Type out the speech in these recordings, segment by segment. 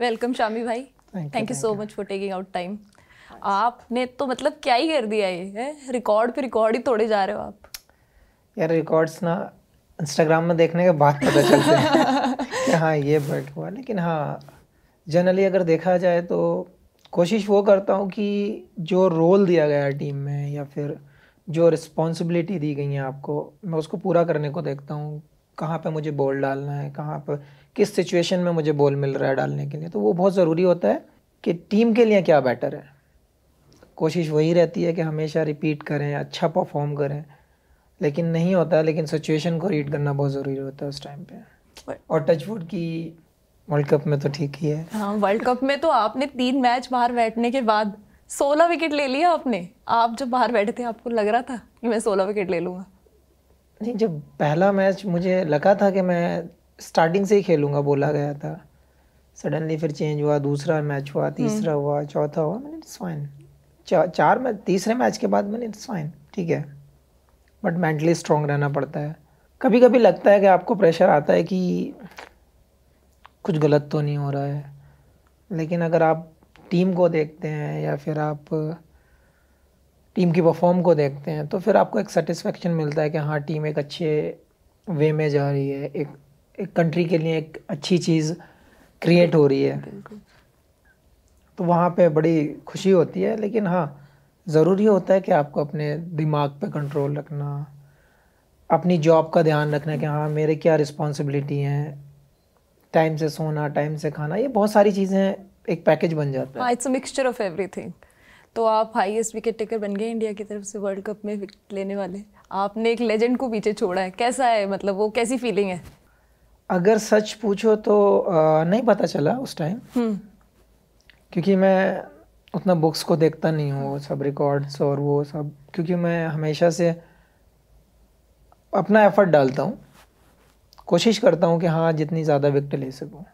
Welcome Shami भाई thank you so much for taking out time आपने तो मतलब क्या ही कर दिया ये है रिकॉर्ड पे रिकॉर्ड ही तोड़े जा रहे हो आप यार रिकॉर्ड्स ना इंस्टाग्राम में देखने के बाद पता चलता है कि हाँ ये बर्ड हुआ लेकिन हाँ जनरली अगर देखा जाए तो कोशिश वो करता हूँ कि जो रोल दिया गया है टीम में या फिर जो रिस्पॉन्सिबिलिटी दी गई है आपको मैं उसको पूरा करने को देखता हूँ कहाँ पे मुझे बोल डालना है कहाँ पर किस सिचुएशन में मुझे बॉल मिल रहा है डालने के लिए तो वो बहुत ज़रूरी होता है कि टीम के लिए क्या बेटर है कोशिश वही रहती है कि हमेशा रिपीट करें अच्छा परफॉर्म करें लेकिन नहीं होता लेकिन सिचुएशन को रीड करना बहुत ज़रूरी होता है उस टाइम पे और टचवुड की वर्ल्ड कप में तो ठीक ही है हाँ वर्ल्ड कप में तो आपने तीन मैच बाहर बैठने के बाद सोलह विकेट ले लिया आपने आप जब बाहर बैठे थे आपको लग रहा था कि मैं सोलह विकेट ले लूँगा नहीं जब पहला मैच मुझे लगा था कि मैं स्टार्टिंग से ही खेलूँगा बोला गया था सडनली फिर चेंज हुआ दूसरा मैच हुआ हम्म। तीसरा हुआ चौथा हुआ मैंने इट्स फाइन चार मैच तीसरे मैच के बाद मैंने इट्स फाइन ठीक है बट मेंटली स्ट्रॉन्ग रहना पड़ता है कभी कभी लगता है कि आपको प्रेशर आता है कि कुछ गलत तो नहीं हो रहा है लेकिन अगर आप टीम को देखते हैं या फिर आप टीम की परफॉर्म को देखते हैं तो फिर आपको एक सेटिस्फेक्शन मिलता है कि हाँ टीम एक अच्छे वे में जा रही है एक एक कंट्री के लिए एक अच्छी चीज़ क्रिएट हो रही है तो वहाँ पे बड़ी खुशी होती है लेकिन हाँ ज़रूरी होता है कि आपको अपने दिमाग पे कंट्रोल रखना अपनी जॉब का ध्यान रखना कि हाँ मेरे क्या रिस्पॉन्सिबिलिटी हैं टाइम से सोना टाइम से खाना ये बहुत सारी चीज़ें एक पैकेज बन जाता है it's a mixture of everything तो आप हाईएस्ट विकेट टेकर बन गए इंडिया की तरफ से वर्ल्ड कप में विकेट लेने वाले आपने एक लेजेंड को पीछे छोड़ा है कैसा है मतलब वो कैसी फीलिंग है अगर सच पूछो तो आ, नहीं पता चला उस टाइम हम्म। क्योंकि मैं उतना बुक्स को देखता नहीं हूँ सब रिकॉर्ड्स और वो सब क्योंकि मैं हमेशा से अपना एफर्ट डालता हूँ कोशिश करता हूँ कि हाँ जितनी ज़्यादा विकट ले सकूँ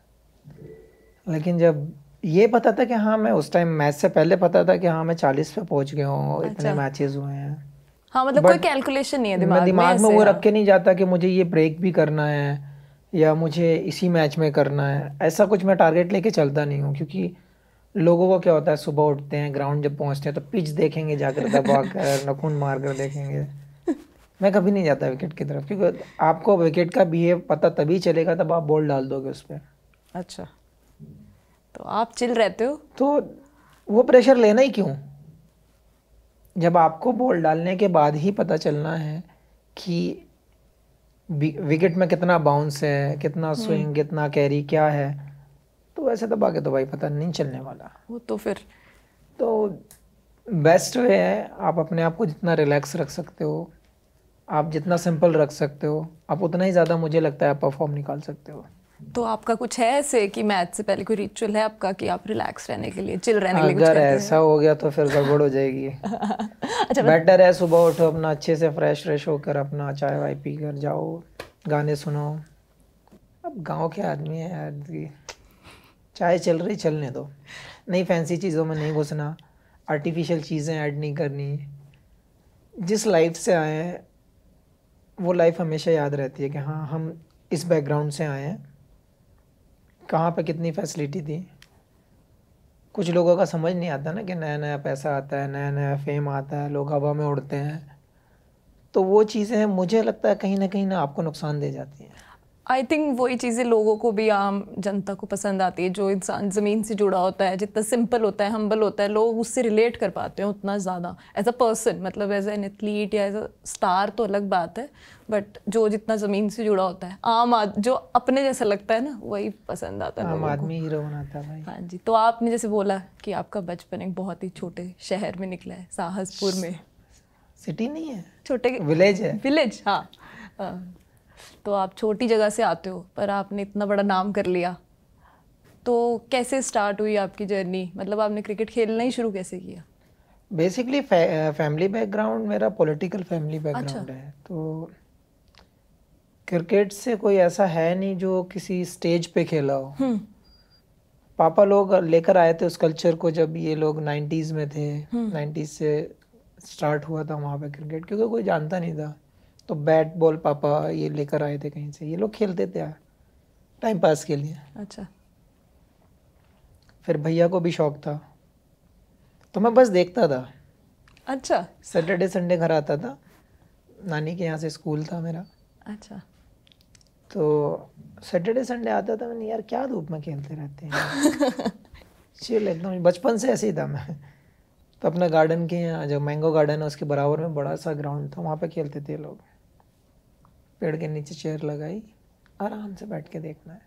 लेकिन जब ये पता था कि हाँ मैं उस टाइम मैच से पहले पता था कि हाँ मैं चालीस पे पहुँच गया हूँ इतने मैचेस अच्छा। हुए हैं हाँ मतलब कोई कैलकुलेशन नहीं है दिमाग, दिमाग में, में वो रख के नहीं जाता कि मुझे ये ब्रेक भी करना है या मुझे इसी मैच में करना है ऐसा कुछ मैं टारगेट लेके चलता नहीं हूँ क्योंकि लोगों को क्या होता है सुबह उठते हैं ग्राउंड जब पहुँचते हैं तो पिच देखेंगे जाकर दबा कर नखून मार कर देखेंगे मैं कभी नहीं जाता विकेट की तरफ क्योंकि आपको विकेट का बिहेव पता तभी चलेगा तब आप बॉल डाल दोगे उस पर अच्छा तो आप चिल रहते हो तो वो प्रेशर लेना ही क्यों जब आपको बॉल डालने के बाद ही पता चलना है कि विकेट में कितना बाउंस है कितना स्विंग हम्म। कितना कैरी क्या है तो वैसे दबा तो के तो भाई पता नहीं चलने वाला वो तो फिर तो बेस्ट वे है आप अपने आप को जितना रिलैक्स रख सकते हो आप जितना सिंपल रख सकते हो आप उतना ही ज़्यादा मुझे लगता है आप परफॉर्म निकाल सकते हो तो आपका कुछ है ऐसे कि मैच से पहले कोई रिचुअल है आपका कि आप रिलैक्स रहने के लिए चिल रहने के लिए अगर ऐसा हो गया तो फिर गड़बड़ हो जाएगी अच्छा बेटर है सुबह उठो अपना अच्छे से फ्रेश फ्रेश होकर अपना चाय वाय पी कर जाओ गाने सुनो अब गांव के आदमी है यार चाय चल रही चलने दो नहीं फैंसी चीज़ों में नहीं घुसना आर्टिफिशियल चीज़ें ऐड नहीं करनी जिस लाइफ से आए हैं वो लाइफ हमेशा याद रहती है कि हाँ हम इस बैकग्राउंड से आए हैं कहाँ पे कितनी फैसिलिटी थी कुछ लोगों का समझ नहीं आता ना कि नया नया पैसा आता है नया नया फेम आता है लोग हवा में उड़ते हैं तो वो चीज़ें मुझे लगता है कहीं ना कहीं ना आपको नुकसान दे जाती हैं आई थिंक वही चीज़ें लोगों को भी आम जनता को पसंद आती है जो इंसान ज़मीन से जुड़ा होता है जितना सिंपल होता है हम्बल होता है लोग उससे रिलेट कर पाते हैं उतना ज़्यादा एज अ पर्सन मतलब एज एन एथलीट या एज अ स्टार तो अलग बात है बट जो जितना ज़मीन से जुड़ा होता है आम आद जो अपने जैसा लगता है ना वही पसंद आता है आम आदमी हीरो बनाता है भाई हाँ जी तो आपने जैसे बोला कि आपका बचपन एक बहुत ही छोटे शहर में निकला है साहसपुर में सिटी नहीं है छोटे विलेज है विलेज हाँ, हाँ। तो आप छोटी जगह से आते हो पर आपने इतना बड़ा नाम कर लिया तो कैसे स्टार्ट हुई आपकी जर्नी मतलब आपने क्रिकेट खेलना ही शुरू कैसे किया बेसिकली फैमिली बैकग्राउंड मेरा पॉलिटिकल फैमिली बैकग्राउंड अच्छा। है तो क्रिकेट से कोई ऐसा है नहीं जो किसी स्टेज पे खेला हो हम्म। पापा लोग लेकर आए थे उस कल्चर को जब ये लोग नाइन्टीज में थे नाइन्टीज हम्म। से स्टार्ट हुआ था वहाँ पे क्रिकेट क्योंकि कोई जानता नहीं था तो बैट बॉल पापा ये लेकर आए थे कहीं से ये लोग खेलते थे यार टाइम पास के लिए अच्छा फिर भैया को भी शौक था तो मैं बस देखता था अच्छा सैटरडे संडे घर आता था नानी के यहाँ से स्कूल था मेरा अच्छा तो सैटरडे संडे आता था मैंने यार क्या धूप में खेलते रहते हैं चिल एकदम बचपन से ऐसे ही था मैं तो अपना गार्डन के यहाँ जो मैंगो गार्डन है उसके बराबर में बड़ा सा ग्राउंड था वहाँ पे खेलते थे लोग पेड़ के नीचे चेयर लगाई आराम से बैठ के देखना है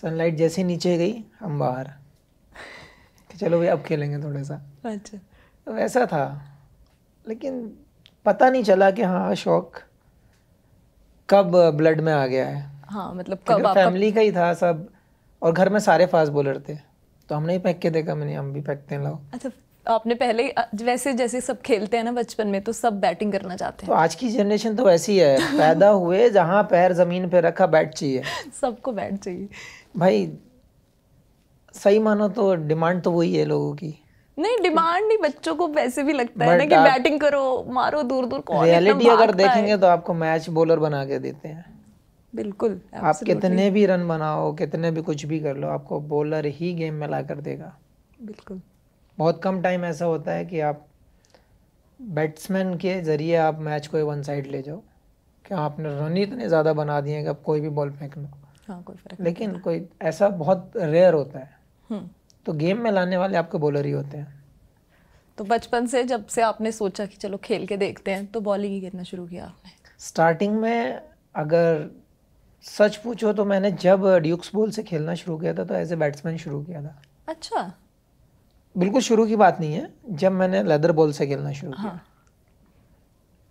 सनलाइट जैसे नीचे गई हम बाहर चलो भाई अब खेलेंगे थोड़ा सा अच्छा तो वैसा था लेकिन पता नहीं चला कि हाँ शौक कब ब्लड में आ गया है हाँ मतलब कब फैमिली का ही था सब और घर में सारे फास्ट बॉलर थे तो हमने ही फेंक के देखा मैंने हम भी फेंकते हैं लाओ अच्छा आपने पहले वैसे जैसे सब खेलते हैं ना बचपन में तो सब बैटिंग करना चाहते हैं तो आज की जनरेशन तो ऐसी है पैदा हुए जहाँ पैर जमीन पे रखा बैट चाहिए सबको बैट चाहिए भाई सही मानो तो डिमांड तो वही है लोगों की नहीं डिमांड नहीं बच्चों को वैसे भी लगता है ना कि बैटिंग करो मारो दूर दूर कौन रियलिटी अगर देखेंगे तो आपको मैच बॉलर बना के देते हैं बिल्कुल आप कितने भी रन बनाओ कितने भी कुछ भी कर लो आपको बॉलर ही गेम में ला कर देगा बिल्कुल बहुत कम टाइम ऐसा होता है कि आप बैट्समैन के ज़रिए आप मैच को वन साइड ले जाओ कि आपने रन ही इतने ज़्यादा बना दिए कि आप कोई भी बॉल फेंक लो हाँ, लेकिन कोई ऐसा बहुत रेयर होता है हम्म। तो गेम में लाने वाले आपके बॉलर ही होते हैं तो बचपन से जब से आपने सोचा कि चलो खेल के देखते हैं तो बॉलिंग ही करना शुरू किया आपने स्टार्टिंग में अगर सच पूछो तो मैंने जब ड्यूक्स बॉल से खेलना शुरू किया था तो एज ए बैट्समैन शुरू किया था अच्छा बिल्कुल शुरू की बात नहीं है जब मैंने लेदर बॉल से खेलना शुरू हाँ. किया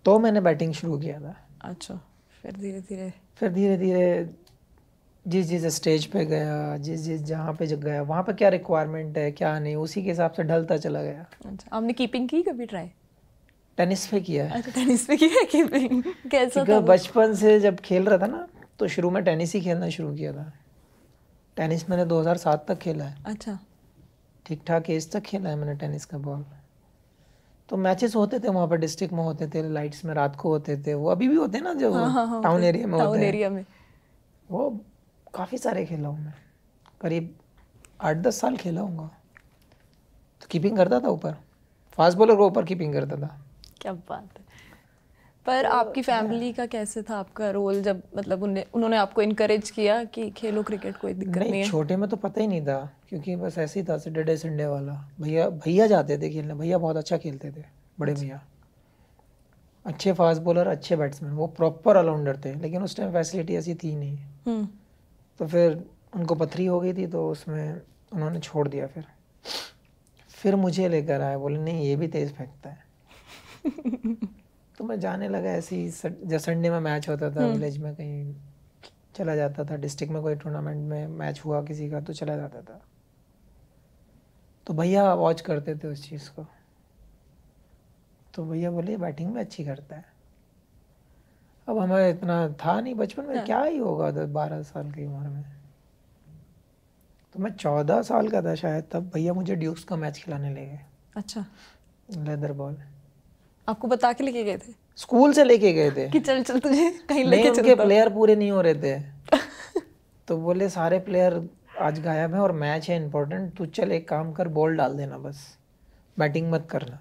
तो मैंने बैटिंग शुरू किया था अच्छा फिर धीरे धीरे फिर धीरे धीरे जिस जिस स्टेज पे गया जिस जिस जहाँ पे जग गया वहाँ पे क्या रिक्वायरमेंट है क्या नहीं उसी के हिसाब से ढलता चला गया अच्छा आपने कीपिंग की कभी ट्राई टेनिस पे किया है टेनिस अच्छा, पे किया कीपिंग कैसा था बचपन से जब खेल रहा था ना तो शुरू में टेनिस ही खेलना शुरू किया था टेनिस मैंने 2007 तक खेला है अच्छा ठीक ठाक एज तक खेला है मैंने टेनिस का बॉल तो मैचेस होते थे वहाँ पर डिस्ट्रिक्ट में होते थे लाइट्स में रात को होते थे वो अभी भी होते हैं ना जो टाउन हाँ, एरिया हाँ, हाँ, में टाउन एरिया में वो काफ़ी सारे खेला हूँ मैं करीब आठ दस साल खेला हूँ तो कीपिंग करता था ऊपर फास्ट बॉलर को ऊपर कीपिंग करता था क्या बात है पर तो, आपकी फैमिली हाँ। का कैसे था आपका रोल जब मतलब उन्हें उन्होंने आपको इनकरेज किया कि खेलो क्रिकेट कोई दिक्कत नहीं, नहीं है छोटे में तो पता ही नहीं था क्योंकि बस ऐसे ही था सैटरडे संडे वाला भैया भैया जाते थे खेलने भैया बहुत अच्छा खेलते थे बड़े अच्छा। भैया अच्छे फास्ट बॉलर अच्छे बैट्समैन वो प्रॉपर ऑलराउंडर थे लेकिन उस टाइम फैसिलिटी ऐसी थी नहीं हम्म। तो फिर उनको पथरी हो गई थी तो उसमें उन्होंने छोड़ दिया फिर फिर मुझे लेकर आए बोले नहीं ये भी तेज़ फेंकता है तो मैं जाने लगा ऐसे ही जब संडे में मैच होता था हम्म। विलेज में कहीं चला जाता था डिस्ट्रिक्ट में कोई टूर्नामेंट में मैच हुआ किसी का तो चला जाता था तो भैया वॉच करते थे उस चीज़ को तो भैया बोले बैटिंग में अच्छी करता है अब हमें इतना था नहीं बचपन में हाँ। क्या ही होगा दस बारह साल की उम्र में तो मैं चौदह साल का था शायद तब भैया मुझे ड्यूक्स का मैच खिलाने ले गए अच्छा लेदर बॉल आपको बता के लेके गए थे स्कूल से लेके गए थे कि चल चल तुझे कहीं लेके चल प्लेयर पूरे नहीं हो रहे थे तो बोले सारे प्लेयर आज गायब है और मैच है इम्पोर्टेंट तू चल एक काम कर बॉल डाल देना बस बैटिंग मत करना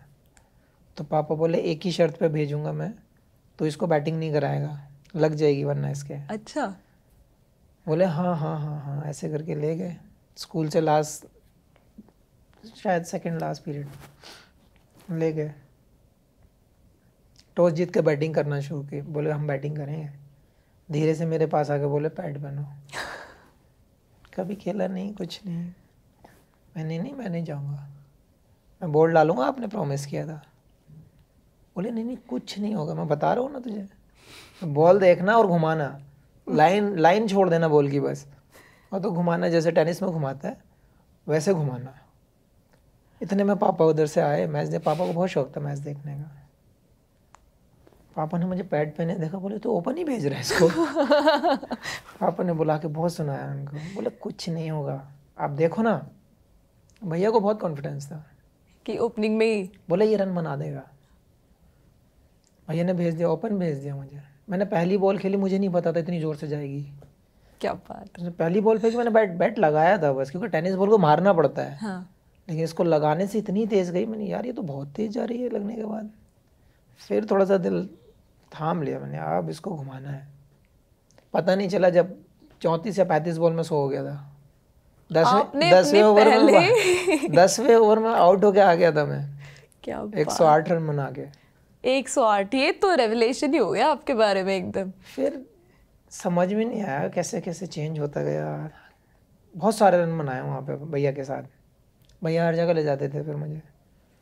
तो पापा बोले एक ही शर्त पे भेजूंगा मैं तो इसको बैटिंग नहीं कराएगा लग जाएगी वरना इसके अच्छा बोले हाँ हाँ हाँ हाँ ऐसे करके ले गए स्कूल से लास्ट शायद सेकंड लास्ट पीरियड ले गए टॉस जीत के बैटिंग करना शुरू की बोले हम बैटिंग करेंगे धीरे से मेरे पास आके बोले पैड बनो कभी खेला नहीं कुछ नहीं मैंने नहीं मैं नहीं जाऊँगा मैं बोर्ड डालूँगा आपने प्रॉमिस किया था बोले नहीं नहीं कुछ नहीं होगा मैं बता रहा हूँ ना तुझे बॉल देखना और घुमाना लाइन लाइन छोड़ देना बॉल की बस और तो घुमाना जैसे टेनिस में घुमाता है वैसे घुमाना इतने में पापा उधर से आए मैच दे पापा को बहुत शौक था मैच देखने का पापा ने मुझे पैड पहने देखा बोले तो ओपन ही भेज रहा है इसको पापा ने बुला के बहुत सुनाया उनको बोले कुछ नहीं होगा आप देखो ना भैया को बहुत कॉन्फिडेंस था कि ओपनिंग में ही बोले ये रन बना देगा भैया ने भेज दिया ओपन भेज दिया मुझे मैंने पहली बॉल खेली मुझे नहीं पता था इतनी ज़ोर से जाएगी क्या बात तो पहली बॉल फेंकी मैंने बैट बैट लगाया था बस क्योंकि टेनिस बॉल को मारना पड़ता है हाँ। लेकिन इसको लगाने से इतनी तेज़ गई मैंने यार ये तो बहुत तेज़ जा रही है लगने के बाद फिर थोड़ा सा दिल थाम लिया मैंने अब इसको घुमाना है पता नहीं चला जब चौंतीस या पैंतीस बॉल में सो हो गया था दसवें दसवें ओवर में दसवें ओवर में आउट होके आ गया था मैं क्या एक सौ आठ रन बना के एक सौ आठ ये तो रेवलेशन ही हो गया आपके बारे में एकदम फिर समझ में नहीं आया कैसे कैसे चेंज होता गया बहुत सारे रन बनाए वहाँ पे भैया के साथ भैया हर जगह ले जाते थे फिर मुझे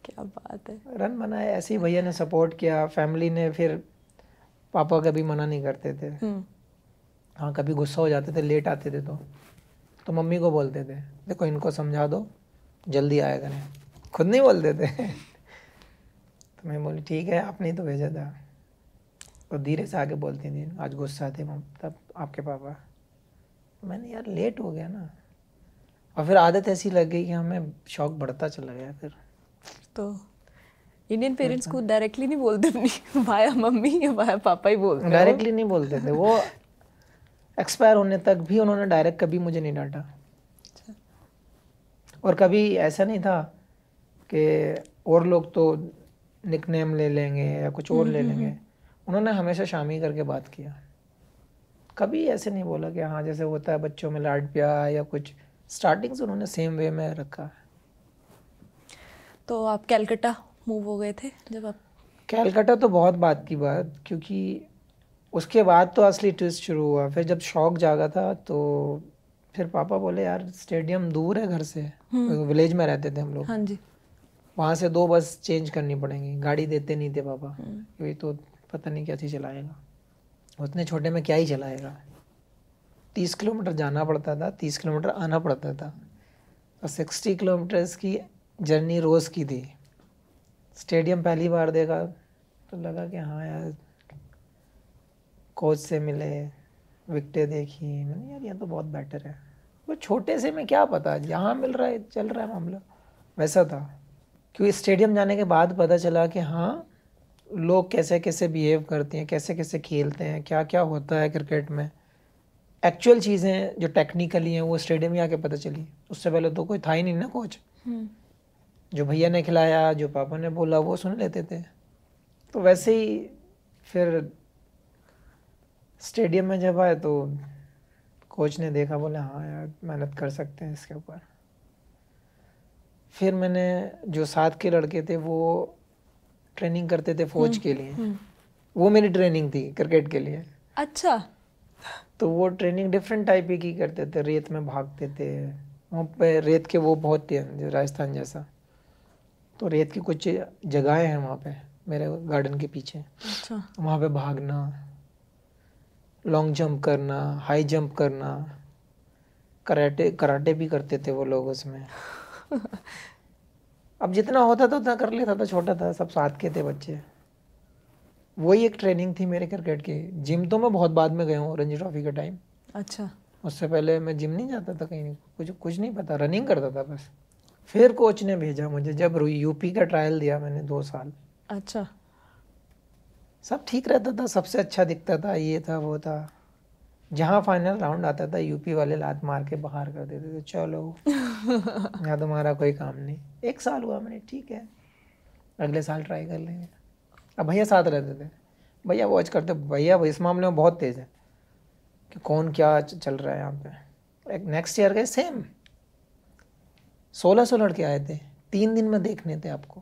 क्या बात है रन बनाए ऐसे ही भैया ने सपोर्ट किया फैमिली ने फिर पापा कभी मना नहीं करते थे हम्म। हाँ कभी गुस्सा हो जाते थे लेट आते थे तो तो मम्मी को बोलते थे देखो इनको समझा दो जल्दी आया करें खुद नहीं बोलते थे तो मैं बोली ठीक है आपने तो भेजा था तो धीरे से आके बोलती थी आज गुस्सा थे तब आपके पापा मैंने यार लेट हो गया ना और फिर आदत ऐसी लग गई कि हमें शौक बढ़ता चला गया फिर तो इंडियन पेरेंट्स को डायरेक्टली नहीं बोलते अपनी भाया मम्मी या भाया पापा ही बोलते डायरेक्टली नहीं बोलते थे वो एक्सपायर होने तक भी उन्होंने डायरेक्ट कभी मुझे नहीं डांटा अच्छा। और कभी ऐसा नहीं था कि और लोग तो निकनेम ले लेंगे या कुछ और ले हम्म, हम्म, लेंगे हम्म। उन्होंने हमेशा शामी करके बात किया कभी ऐसे नहीं बोला कि हाँ जैसे होता है बच्चों में लाड प्यार या कुछ स्टार्टिंग से उन्होंने सेम वे में रखा तो आप कैलकटा मूव हो गए थे जब आप कैलकाटा तो बहुत बात की बात क्योंकि उसके बाद तो असली ट्विस्ट शुरू हुआ फिर जब शौक जागा था तो फिर पापा बोले यार स्टेडियम दूर है घर से विलेज हम्म। तो में रहते थे हम लोग हाँ जी वहाँ से दो बस चेंज करनी पड़ेंगी गाड़ी देते नहीं थे पापा क्योंकि हम्म। तो पता नहीं क्या चीज़ चलाएगा उतने छोटे में क्या ही चलाएगा तीस किलोमीटर जाना पड़ता था तीस किलोमीटर आना पड़ता था और सिक्सटी किलोमीटर्स की जर्नी रोज़ की थी स्टेडियम पहली बार देखा तो लगा कि हाँ यार कोच से मिले विकटें देखी मैंने यार ये तो बहुत बेटर है वो छोटे से में क्या पता यहाँ मिल रहा है चल रहा है मामला वैसा था क्योंकि स्टेडियम जाने के बाद पता चला कि हाँ लोग कैसे कैसे बिहेव करते हैं कैसे कैसे खेलते हैं क्या क्या होता है क्रिकेट में एक्चुअल चीज़ें जो टेक्निकली हैं वो स्टेडियम में आके पता चली उससे पहले तो कोई था ही नहीं ना कोच हम्म। जो भैया ने खिलाया जो पापा ने बोला वो सुन लेते थे तो वैसे ही फिर स्टेडियम में जब आए तो कोच ने देखा बोले हाँ यार मेहनत कर सकते हैं इसके ऊपर फिर मैंने जो साथ के लड़के थे वो ट्रेनिंग करते थे फौज हम्म, के लिए हम्म। वो मेरी ट्रेनिंग थी क्रिकेट के लिए अच्छा तो वो ट्रेनिंग डिफरेंट टाइप की करते थे रेत में भागते थे वहाँ पे रेत के वो बहुत थे राजस्थान जैसा तो रेत की कुछ जगहें हैं वहाँ पे मेरे गार्डन के पीछे अच्छा वहाँ पे भागना लॉन्ग जंप करना हाई जंप करना कराटे कराटे भी करते थे वो लोग उसमें अब जितना होता था उतना कर लेता था छोटा था सब साथ के थे बच्चे वही एक ट्रेनिंग थी मेरे क्रिकेट की जिम तो मैं बहुत बाद में गया हूँ रणजी ट्रॉफी के टाइम अच्छा उससे पहले मैं जिम नहीं जाता था कहीं कुछ कुछ नहीं पता रनिंग करता था बस फिर कोच ने भेजा मुझे जब यूपी का ट्रायल दिया मैंने दो साल अच्छा सब ठीक रहता था सबसे अच्छा दिखता था ये था वो था जहाँ फाइनल राउंड आता था यूपी वाले लात मार के बाहर कर देते थे चलो यहाँ तुम्हारा कोई काम नहीं एक साल हुआ मैंने ठीक है अगले साल ट्राई कर लेंगे अब भैया साथ रहते थे भैया वॉच करते भैया इस मामले में बहुत तेज़ है कि कौन क्या चल रहा है यहाँ पे एक नेक्स्ट ईयर गए सेम सोलह सौ लड़के आए थे तीन दिन में देखने थे आपको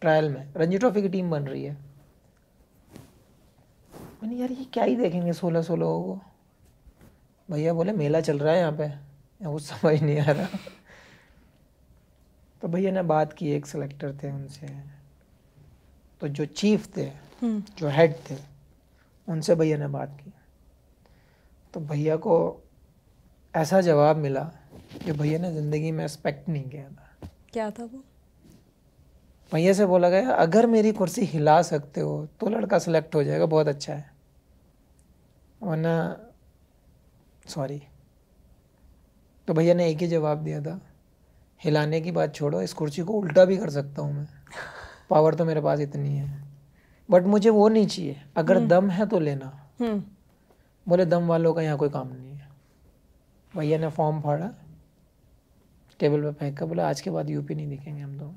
ट्रायल में रणजी ट्रॉफी की टीम बन रही है मैंने यार ये क्या ही देखेंगे सोलह सौ लोगों को भैया बोले मेला चल रहा है यहाँ पे कुछ समझ नहीं आ रहा तो भैया ने बात की एक सिलेक्टर थे उनसे तो जो चीफ थे हम्म। जो हेड थे उनसे भैया ने बात की तो भैया को ऐसा जवाब मिला ये भैया ने ज़िंदगी में एक्सपेक्ट नहीं किया था क्या था वो भैया से बोला गया अगर मेरी कुर्सी हिला सकते हो तो लड़का सेलेक्ट हो जाएगा बहुत अच्छा है वरना सॉरी तो भैया ने एक ही जवाब दिया था हिलाने की बात छोड़ो इस कुर्सी को उल्टा भी कर सकता हूँ मैं पावर तो मेरे पास इतनी है बट मुझे वो नहीं चाहिए अगर हम्म। दम है तो लेना हम्म। बोले दम वालों का यहाँ कोई काम नहीं है भैया ने फॉर्म फाड़ा टेबल पे फेंक कर बोला आज के बाद यूपी नहीं दिखेंगे हम दो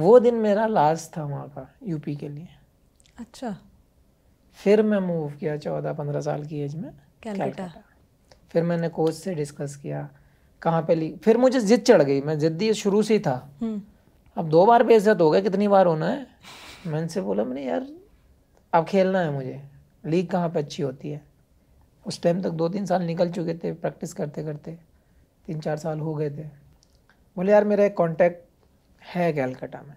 वो दिन मेरा लास्ट था वहाँ का यूपी के लिए अच्छा फिर मैं मूव किया चौदह पंद्रह साल की एज में कैलकाटा फिर मैंने कोच से डिस्कस किया कहाँ पे ली फिर मुझे जिद चढ़ गई मैं जिद्दी शुरू से ही था हम्म। अब दो बार बेइज्जत हो गया कितनी बार होना है मैंने से बोला मैंने यार अब खेलना है मुझे लीग कहाँ पे अच्छी होती है उस टाइम तक दो तीन साल निकल चुके थे प्रैक्टिस करते करते तीन चार साल हो गए थे बोले यार मेरा एक कॉन्टैक्ट है कैलकाटा में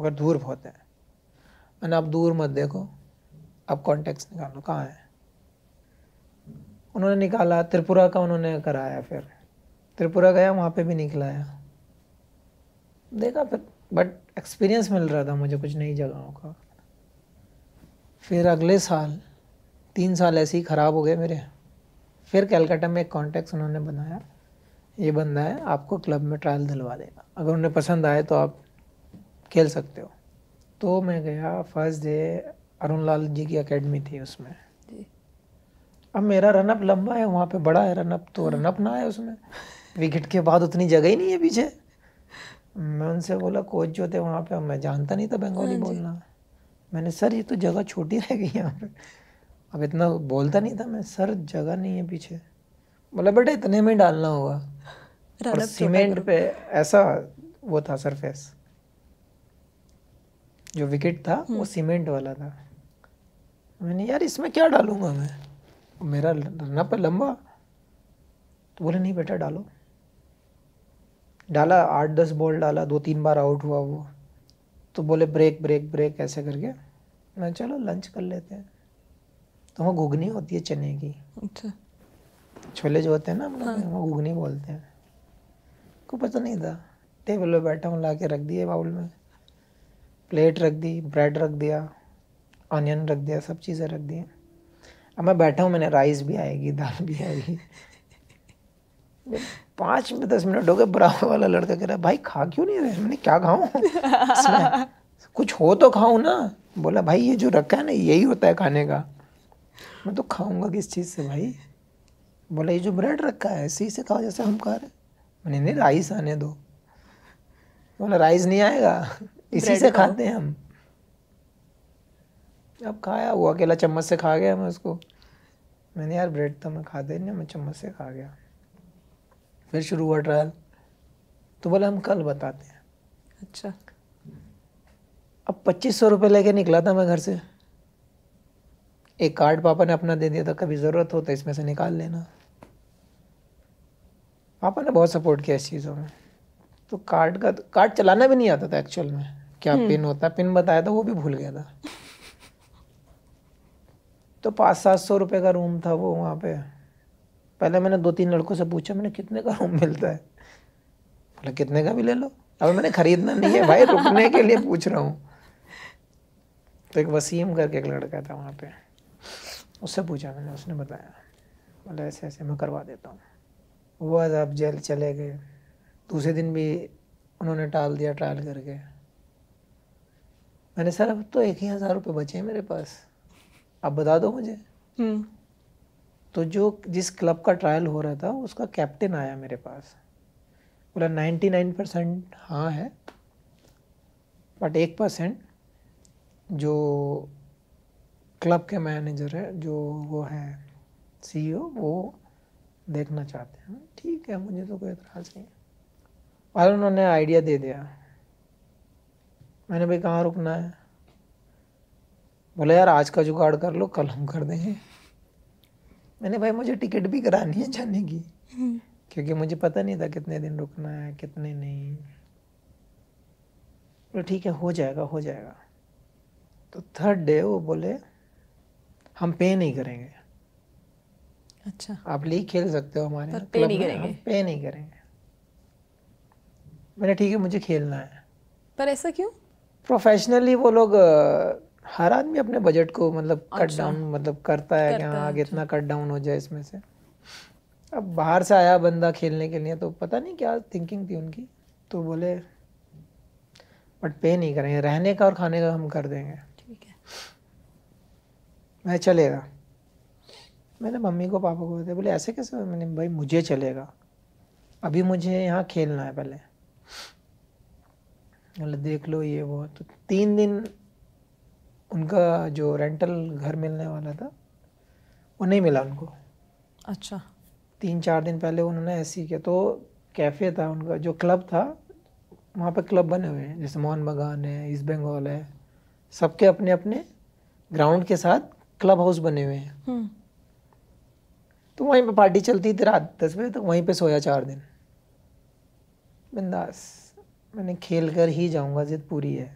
मगर दूर बहुत है मैंने आप दूर मत देखो आप कॉन्टैक्ट निकालो कहाँ है उन्होंने निकाला त्रिपुरा का उन्होंने कराया फिर त्रिपुरा गया वहाँ पे भी निकलाया देखा फिर बट एक्सपीरियंस मिल रहा था मुझे कुछ नई जगहों का फिर अगले साल तीन साल ऐसे ही ख़राब हो गए मेरे फिर कैलकाटा में एक कॉन्टैक्ट उन्होंने बनाया ये बंदा है आपको क्लब में ट्रायल दिलवा देगा अगर उन्हें पसंद आए तो आप खेल सकते हो तो मैं गया फर्स्ट डे अरुण लाल जी की अकेडमी थी उसमें अब मेरा रनअप लंबा है वहाँ पे बड़ा है रनअप तो रनअप हम्म। ना है उसमें विकेट के बाद उतनी जगह ही नहीं है पीछे मैं उनसे बोला कोच जो थे वहाँ पे मैं जानता नहीं था बंगाली हाँ बोलना मैंने सर ये तो जगह छोटी रह गई यहाँ पे अब इतना बोलता नहीं था मैं सर जगह नहीं है पीछे बोला बेटा इतने में डालना होगा और सीमेंट पे ऐसा वो था सरफेस जो विकेट था वो हम्म। सीमेंट वाला था मैंने यार इसमें क्या डालूंगा मैं मेरा रनअप पर लंबा तो बोले नहीं बेटा डालो डाला आठ दस बॉल डाला दो तीन बार आउट हुआ वो तो बोले ब्रेक ब्रेक ब्रेक ऐसे करके मैं चलो लंच कर लेते हैं तो वहाँ घुगनी होती है चने की अच्छा छोले जो होते हैं ना हम हाँ। घुगनी बोलते हैं उसको पता नहीं था टेबल पे बैठा हूँ ला के रख दिए बाउल में प्लेट रख दी ब्रेड रख दिया ऑनियन रख दिया सब चीज़ें रख दी अब मैं बैठा हूँ मैंने राइस भी आएगी दाल भी आएगी पाँच में दस मिनट हो गए बराबर वाला लड़का कह रहा है भाई खा क्यों नहीं रहे मैंने क्या खाऊँ कुछ हो तो खाऊँ ना बोला भाई ये जो रखा है ना यही होता है खाने का मैं तो खाऊंगा किस चीज़ से भाई बोला ये जो ब्रेड रखा है इसी से खाओ जैसे हम खा रहे मैंने नहीं राइस आने दो तो बोला राइस नहीं आएगा इसी से खाते हैं हम अब खाया वो अकेला चम्मच से खा गया मैं उसको मैंने यार ब्रेड तो मैं खाते नहीं मैं चम्मच से खा गया फिर शुरू हुआ ट्रायल तो बोले हम कल बताते हैं अच्छा अब पच्चीस सौ रुपये लेके निकला था मैं घर से एक कार्ड पापा ने अपना दे दिया था कभी ज़रूरत हो तो इसमें से निकाल लेना पापा ने बहुत सपोर्ट किया इस चीज़ों में तो कार्ड का कार्ड चलाना भी नहीं आता था एक्चुअल में क्या पिन हम्म। होता है पिन बताया था वो भी भूल गया था तो पाँच सात सौ रुपये का रूम था वो वहाँ पे पहले मैंने दो तीन लड़कों से पूछा मैंने कितने का रूम मिलता है बोला कितने का भी ले लो अब मैंने ख़रीदना नहीं है भाई रुकने के लिए पूछ रहा हूँ तो एक वसीम करके एक लड़का था वहाँ पे उससे पूछा मैंने उसने बताया बोला ऐसे ऐसे मैं करवा देता हूँ वो अब जेल चले गए दूसरे दिन भी उन्होंने टाल दिया ट्रायल करके मैंने सर अब तो एक ही हज़ार रुपये बचे हैं मेरे पास आप बता दो मुझे हम्म। तो जो जिस क्लब का ट्रायल हो रहा था उसका कैप्टन आया मेरे पास बोला नाइन्टी नाइन परसेंट हाँ है बट एक परसेंट जो क्लब के मैनेजर है जो वो है सीईओ वो देखना चाहते हैं ठीक है मुझे तो कोई एतराज़ नहीं है और उन्होंने आइडिया दे दिया मैंने भाई कहाँ रुकना है बोला यार आज का जुगाड़ कर लो कल हम कर देंगे मैंने भाई मुझे टिकट भी करानी है जाने की हम्म। क्योंकि मुझे पता नहीं था कितने दिन रुकना है कितने नहीं तो ठीक है हो जाएगा हो जाएगा तो थर्ड डे वो बोले हम पे नहीं करेंगे अच्छा आप लीग खेल सकते हो हमारे पे तो नहीं करेंगे पे नहीं करेंगे मैंने ठीक है मुझे खेलना है पर ऐसा क्यों प्रोफेशनली वो लोग हर आदमी अपने बजट को मतलब कट डाउन अच्छा। मतलब करता है कि हाँ आगे अच्छा। इतना कट डाउन हो जाए इसमें से अब बाहर से आया बंदा खेलने के लिए तो पता नहीं क्या थिंकिंग थी उनकी तो बोले बट पे नहीं करेंगे रहने का और खाने का हम कर देंगे ठीक है मैं चलेगा मैंने मम्मी को पापा को बताया बोले ऐसे कैसे मैंने भाई मुझे चलेगा अभी मुझे यहाँ खेलना है पहले बोले देख लो ये वो तो तीन दिन उनका जो रेंटल घर मिलने वाला था वो नहीं मिला उनको अच्छा तीन चार दिन पहले उन्होंने ऐसे ही किया तो कैफ़े था उनका जो क्लब था वहाँ पे क्लब बने हुए हैं जैसे मोहन बगान है ईस्ट बंगाल है सबके अपने अपने ग्राउंड के साथ क्लब हाउस बने हुए हैं हम्म। तो वहीं पे पार्टी चलती थी रात दस बजे तक तो वहीं पे सोया चार दिन बिंदास मैंने खेल कर ही जाऊंगा जिद पूरी है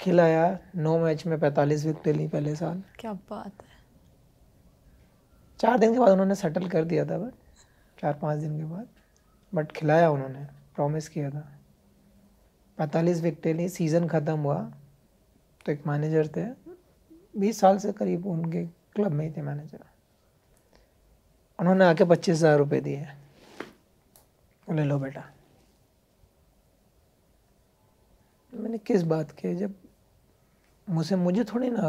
खिलाया नौ मैच में पैंतालीस विकेट ली पहले साल क्या बात है चार दिन के बाद उन्होंने सेटल कर दिया था बट चार पाँच दिन के बाद बट खिलाया उन्होंने प्रॉमिस किया था पैंतालीस विकटें ली सीज़न ख़त्म हुआ तो एक मैनेजर थे बीस साल से करीब उनके क्लब में ही थे मैनेजर उन्होंने आके पच्चीस हज़ार रुपये दिए ले लो बेटा मैंने किस बात के जब मुझसे मुझे थोड़ी ना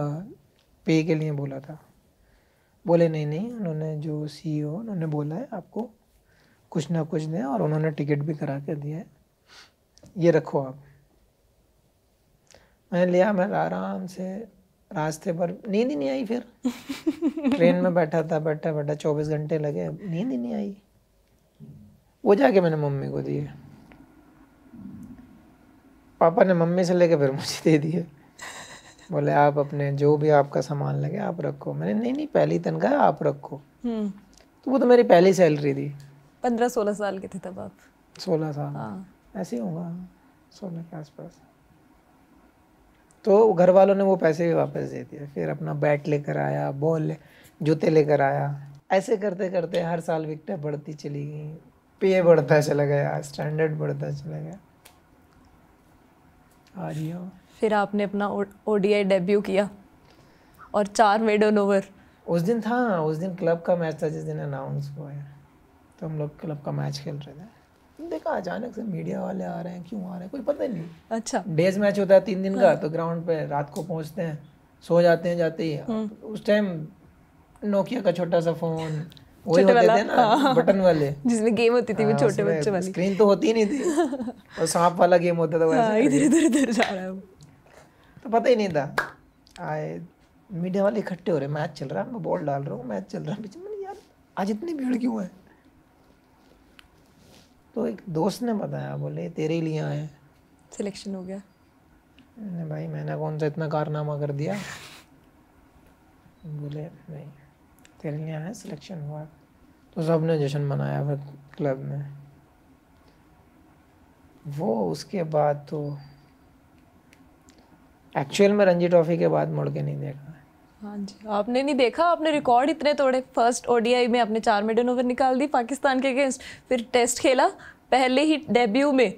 पे के लिए बोला था बोले नहीं नहीं उन्होंने जो ओ e उन्होंने बोला है आपको कुछ ना कुछ दें और उन्होंने टिकट भी करा के दिया है ये रखो आप मैंने लिया मैं आराम से रास्ते पर नींद ही नहीं आई फिर ट्रेन में बैठा था बैठा बैठा चौबीस घंटे लगे नींद ही नहीं आई वो जाके मैंने मम्मी को दिए पापा ने मम्मी से लेके फिर मुझे दे दिए बोले आप अपने जो भी आपका सामान लगे आप रखो मैंने नहीं नहीं पहली तनख्वाह आप रखो हम्म। तो वो तो मेरी पहली सैलरी थी पंद्रह सोलह साल के थे तब आप सोलह साल हाँ। ऐसे ही होगा सोलह के आसपास तो घर वालों ने वो पैसे भी वापस दे दिए फिर अपना बैट लेकर आया बॉल जूते लेकर आया ऐसे करते करते हर साल विकटें बढ़ती चली गई पे बढ़ता चला गया स्टैंडर्ड बढ़ता चला गया फिर आपने अपना ओडीआई डेब्यू किया और चार मेड ऑन ओवर उस दिन था उस दिन क्लब का मैच था जिस दिन अनाउंस हुआ है तो हम लोग क्लब का मैच खेल रहे थे देखा अचानक से मीडिया वाले आ रहे हैं क्यों आ रहे हैं कोई पता नहीं अच्छा डेज मैच होता है तीन दिन का हाँ। तो ग्राउंड पे रात को पहुंचते हैं सो जाते हैं जाते ही हाँ। उस टाइम नोकिया का छोटा सा फोन वही होते थे ना हाँ। बटन वाले जिसमें गेम होती थी वो छोटे बच्चे वाली स्क्रीन तो होती नहीं थी और सांप वाला गेम होता था वैसे इधर इधर इधर जा रहा है तो पता ही नहीं था आए मीडिया वाले इकट्ठे हो रहे मैच चल रहा है मैं बॉल डाल रहा हूँ मैच चल रहा है यार आज इतनी भीड़ क्यों है तो एक दोस्त ने बताया बोले तेरे लिए आए हैं सिलेक्शन हो गया मैंने भाई मैंने कौन सा इतना कारनामा कर दिया बोले नहीं तेरे लिए आए सिलेक्शन हुआ तो सब ने जश्न मनाया फिर क्लब में वो उसके बाद तो एक्चुअल में रणजी ट्रॉफी के बाद मुड़ के नहीं देखा हाँ जी आपने नहीं देखा आपने रिकॉर्ड इतने तोड़े फर्स्ट ओडीआई में आपने चार मिडन ओवर निकाल दी पाकिस्तान के अगेंस्ट फिर टेस्ट खेला पहले ही डेब्यू में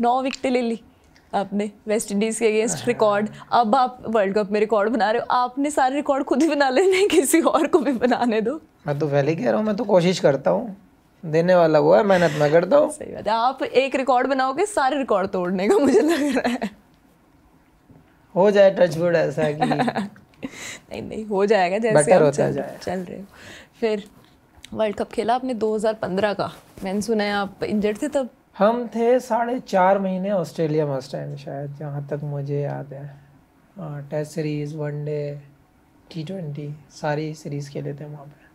नौ विकटें ले ली आपने वेस्ट इंडीज़ के अगेंस्ट रिकॉर्ड अब आप वर्ल्ड कप में रिकॉर्ड बना रहे हो आपने सारे रिकॉर्ड खुद ही बना लेने किसी और को भी बनाने दो मैं तो पहले कह रहा हूँ मैं तो कोशिश करता हूँ देने वाला हुआ है मेहनत मैं करता हूँ सही बात है आप एक रिकॉर्ड बनाओगे सारे रिकॉर्ड तोड़ने का मुझे लग रहा है हो जाए टचवुड ऐसा कि नहीं नहीं हो जाएगा जैसे होता चल, जाए। चल रहे हो फिर वर्ल्ड कप खेला आपने 2015 का मैंने सुना है आप इंजर्ड थे तब हम थे साढ़े चार महीने ऑस्ट्रेलिया में उस टाइम शायद जहाँ तक मुझे याद है test series one day T twenty सारी सीरीज़ खेले थे वहाँ पे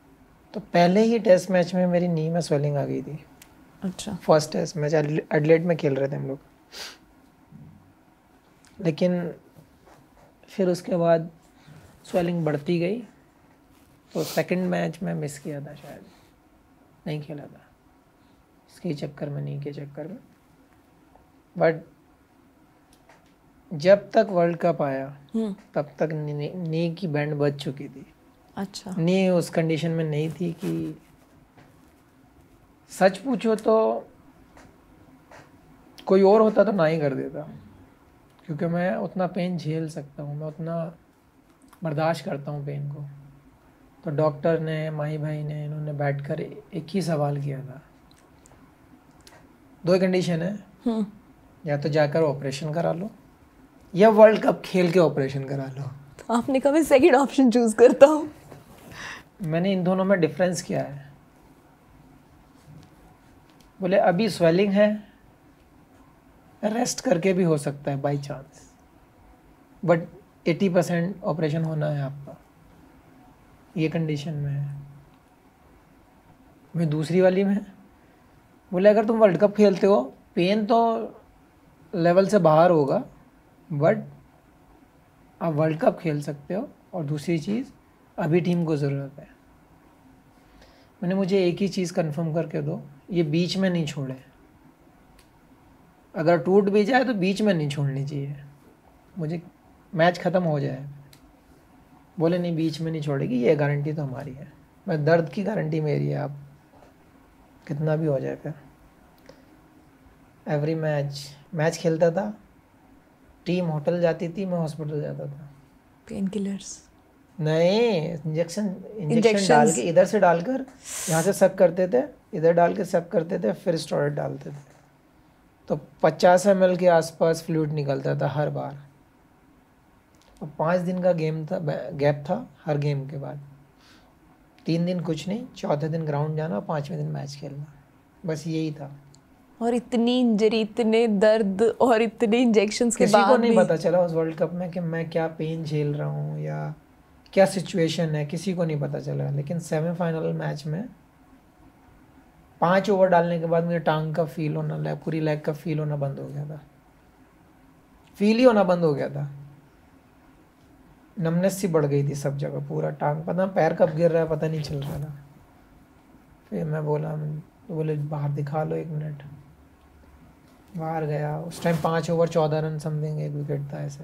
तो पहले ही टेस्ट मैच में मेरी नी में स्वेलिंग आ गई थी अच्छा फर्स्ट टेस्ट मैच एडलेट में खेल रहे थे हम लोग लेकिन फिर उसके बाद स्वेलिंग बढ़ती गई तो सेकंड मैच में मिस किया था शायद नहीं खेला था इसके चक्कर में नहीं के चक्कर में बट जब तक वर्ल्ड कप आया हम्म। तब तक नी, की बैंड बच चुकी थी अच्छा नी उस कंडीशन में नहीं थी कि सच पूछो तो कोई और होता तो ना ही कर देता क्योंकि मैं उतना पेन झेल सकता हूँ मैं उतना बर्दाश्त करता हूँ पेन को तो डॉक्टर ने माही भाई ने इन्होंने बैठकर एक ही सवाल किया था दो कंडीशन है हम्म। या तो जाकर ऑपरेशन करा लो या वर्ल्ड कप खेल के ऑपरेशन करा लो तो आपने कभी सेकंड ऑप्शन चूज करता हूँ मैंने इन दोनों में डिफरेंस किया है बोले अभी स्वेलिंग है रेस्ट करके भी हो सकता है by chance but eighty percent operation होना है आपका ये कंडीशन में है मैं दूसरी वाली में बोले अगर तुम वर्ल्ड कप खेलते हो पेन तो लेवल से बाहर होगा बट आप वर्ल्ड कप खेल सकते हो और दूसरी चीज़ अभी टीम को ज़रूरत है मैंने मुझे एक ही चीज़ कंफर्म करके दो ये बीच में नहीं छोड़े अगर टूट भी जाए तो बीच में नहीं छोड़नी चाहिए मुझे मैच ख़त्म हो जाए बोले नहीं बीच में नहीं छोड़ेगी ये गारंटी तो हमारी है मैं दर्द की गारंटी मेरी है आप कितना भी हो जाए फिर एवरी मैच मैच खेलता था टीम होटल जाती थी मैं हॉस्पिटल जाता था पेन किलर्स नहीं इंजेक्शन इंजेक्शन डाल के इधर से डालकर यहाँ से सक करते थे इधर डाल के सक करते थे फिर स्टोरेट डालते थे तो पचास एम के आसपास फ्लूड निकलता था हर बार और पाँच दिन का गेम था गैप था हर गेम के बाद तीन दिन कुछ नहीं चौथे दिन ग्राउंड जाना और पाँचवें दिन मैच खेलना बस यही था और इतनी इंजरी इतने दर्द और इतने इंजेक्शन के बाद को नहीं पता चला उस वर्ल्ड कप में कि मैं क्या पेन झेल रहा हूँ या क्या सिचुएशन है किसी को नहीं पता चला लेकिन सेमीफाइनल मैच में पाँच ओवर डालने के बाद मुझे टांग का फील होना पूरी लेग का फील होना बंद हो गया था फील ही होना बंद हो गया था नमनेस सी बढ़ गई थी सब जगह पूरा टांग पता पैर कब गिर रहा है पता नहीं चल रहा था फिर मैं बोला तो बोले बाहर दिखा लो एक मिनट बाहर गया उस टाइम पाँच ओवर चौदह रन समथिंग एक विकेट था ऐसे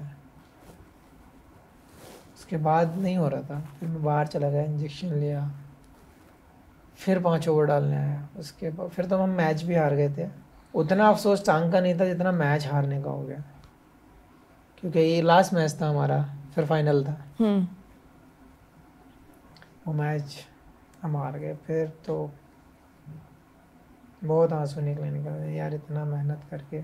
उसके बाद नहीं हो रहा था फिर मैं बाहर चला गया इंजेक्शन लिया फिर पाँच ओवर डालने आया उसके बाद फिर तो हम मैच भी हार गए थे उतना अफसोस टांग का नहीं था जितना मैच हारने का हो गया क्योंकि ये लास्ट मैच था हमारा फिर फाइनल था हम्म। वो मैच हम हार गए फिर तो बहुत आंसू निकले निकले यार इतना मेहनत करके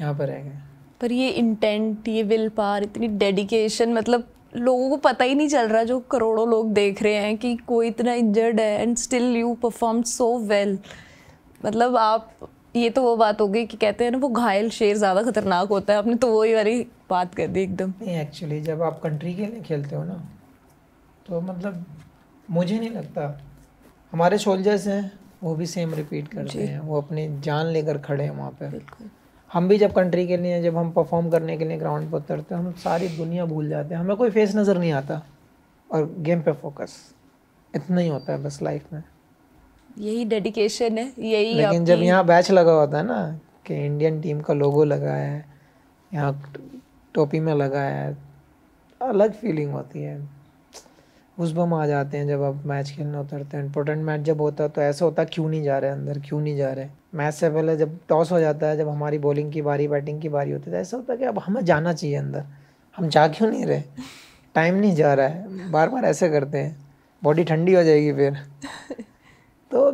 यहाँ पर रह गए पर ये इंटेंट ये विल पार इतनी डेडिकेशन मतलब लोगों को पता ही नहीं चल रहा जो करोड़ों लोग देख रहे हैं कि कोई इतना इंजर्ड है and still you perform so well मतलब आप ये तो वो बात हो गई कि कहते हैं ना वो घायल शेर ज़्यादा खतरनाक होता है आपने तो वही वाली बात कर दी एकदम नहीं एक्चुअली जब आप कंट्री के लिए खेलते हो ना तो मतलब मुझे नहीं लगता हमारे सोल्जर्स हैं वो भी सेम रिपीट कर रहे हैं वो अपनी जान लेकर खड़े हैं वहाँ पर हम भी जब कंट्री के लिए जब हम परफॉर्म करने के लिए ग्राउंड पर उतरते हैं हम सारी दुनिया भूल जाते हैं हमें कोई फेस नज़र नहीं आता और गेम पे फोकस इतना ही होता है बस लाइफ में यही डेडिकेशन है यही लेकिन जब यहाँ बैच लगा होता है ना कि इंडियन टीम का लोगो लगा है यहाँ टोपी में लगा है अलग फीलिंग होती है उस बम आ जाते हैं जब आप मैच खेलने उतरते हैं इंपॉर्टेंट मैच जब होता है तो ऐसा होता है क्यों नहीं जा रहे अंदर क्यों नहीं जा रहे मैच से पहले जब टॉस हो जाता है जब हमारी बॉलिंग की बारी बैटिंग की बारी होती है तो ऐसा होता है कि अब हमें जाना चाहिए अंदर हम जा क्यों नहीं रहे टाइम नहीं जा रहा है बार बार ऐसे करते हैं बॉडी ठंडी हो जाएगी फिर तो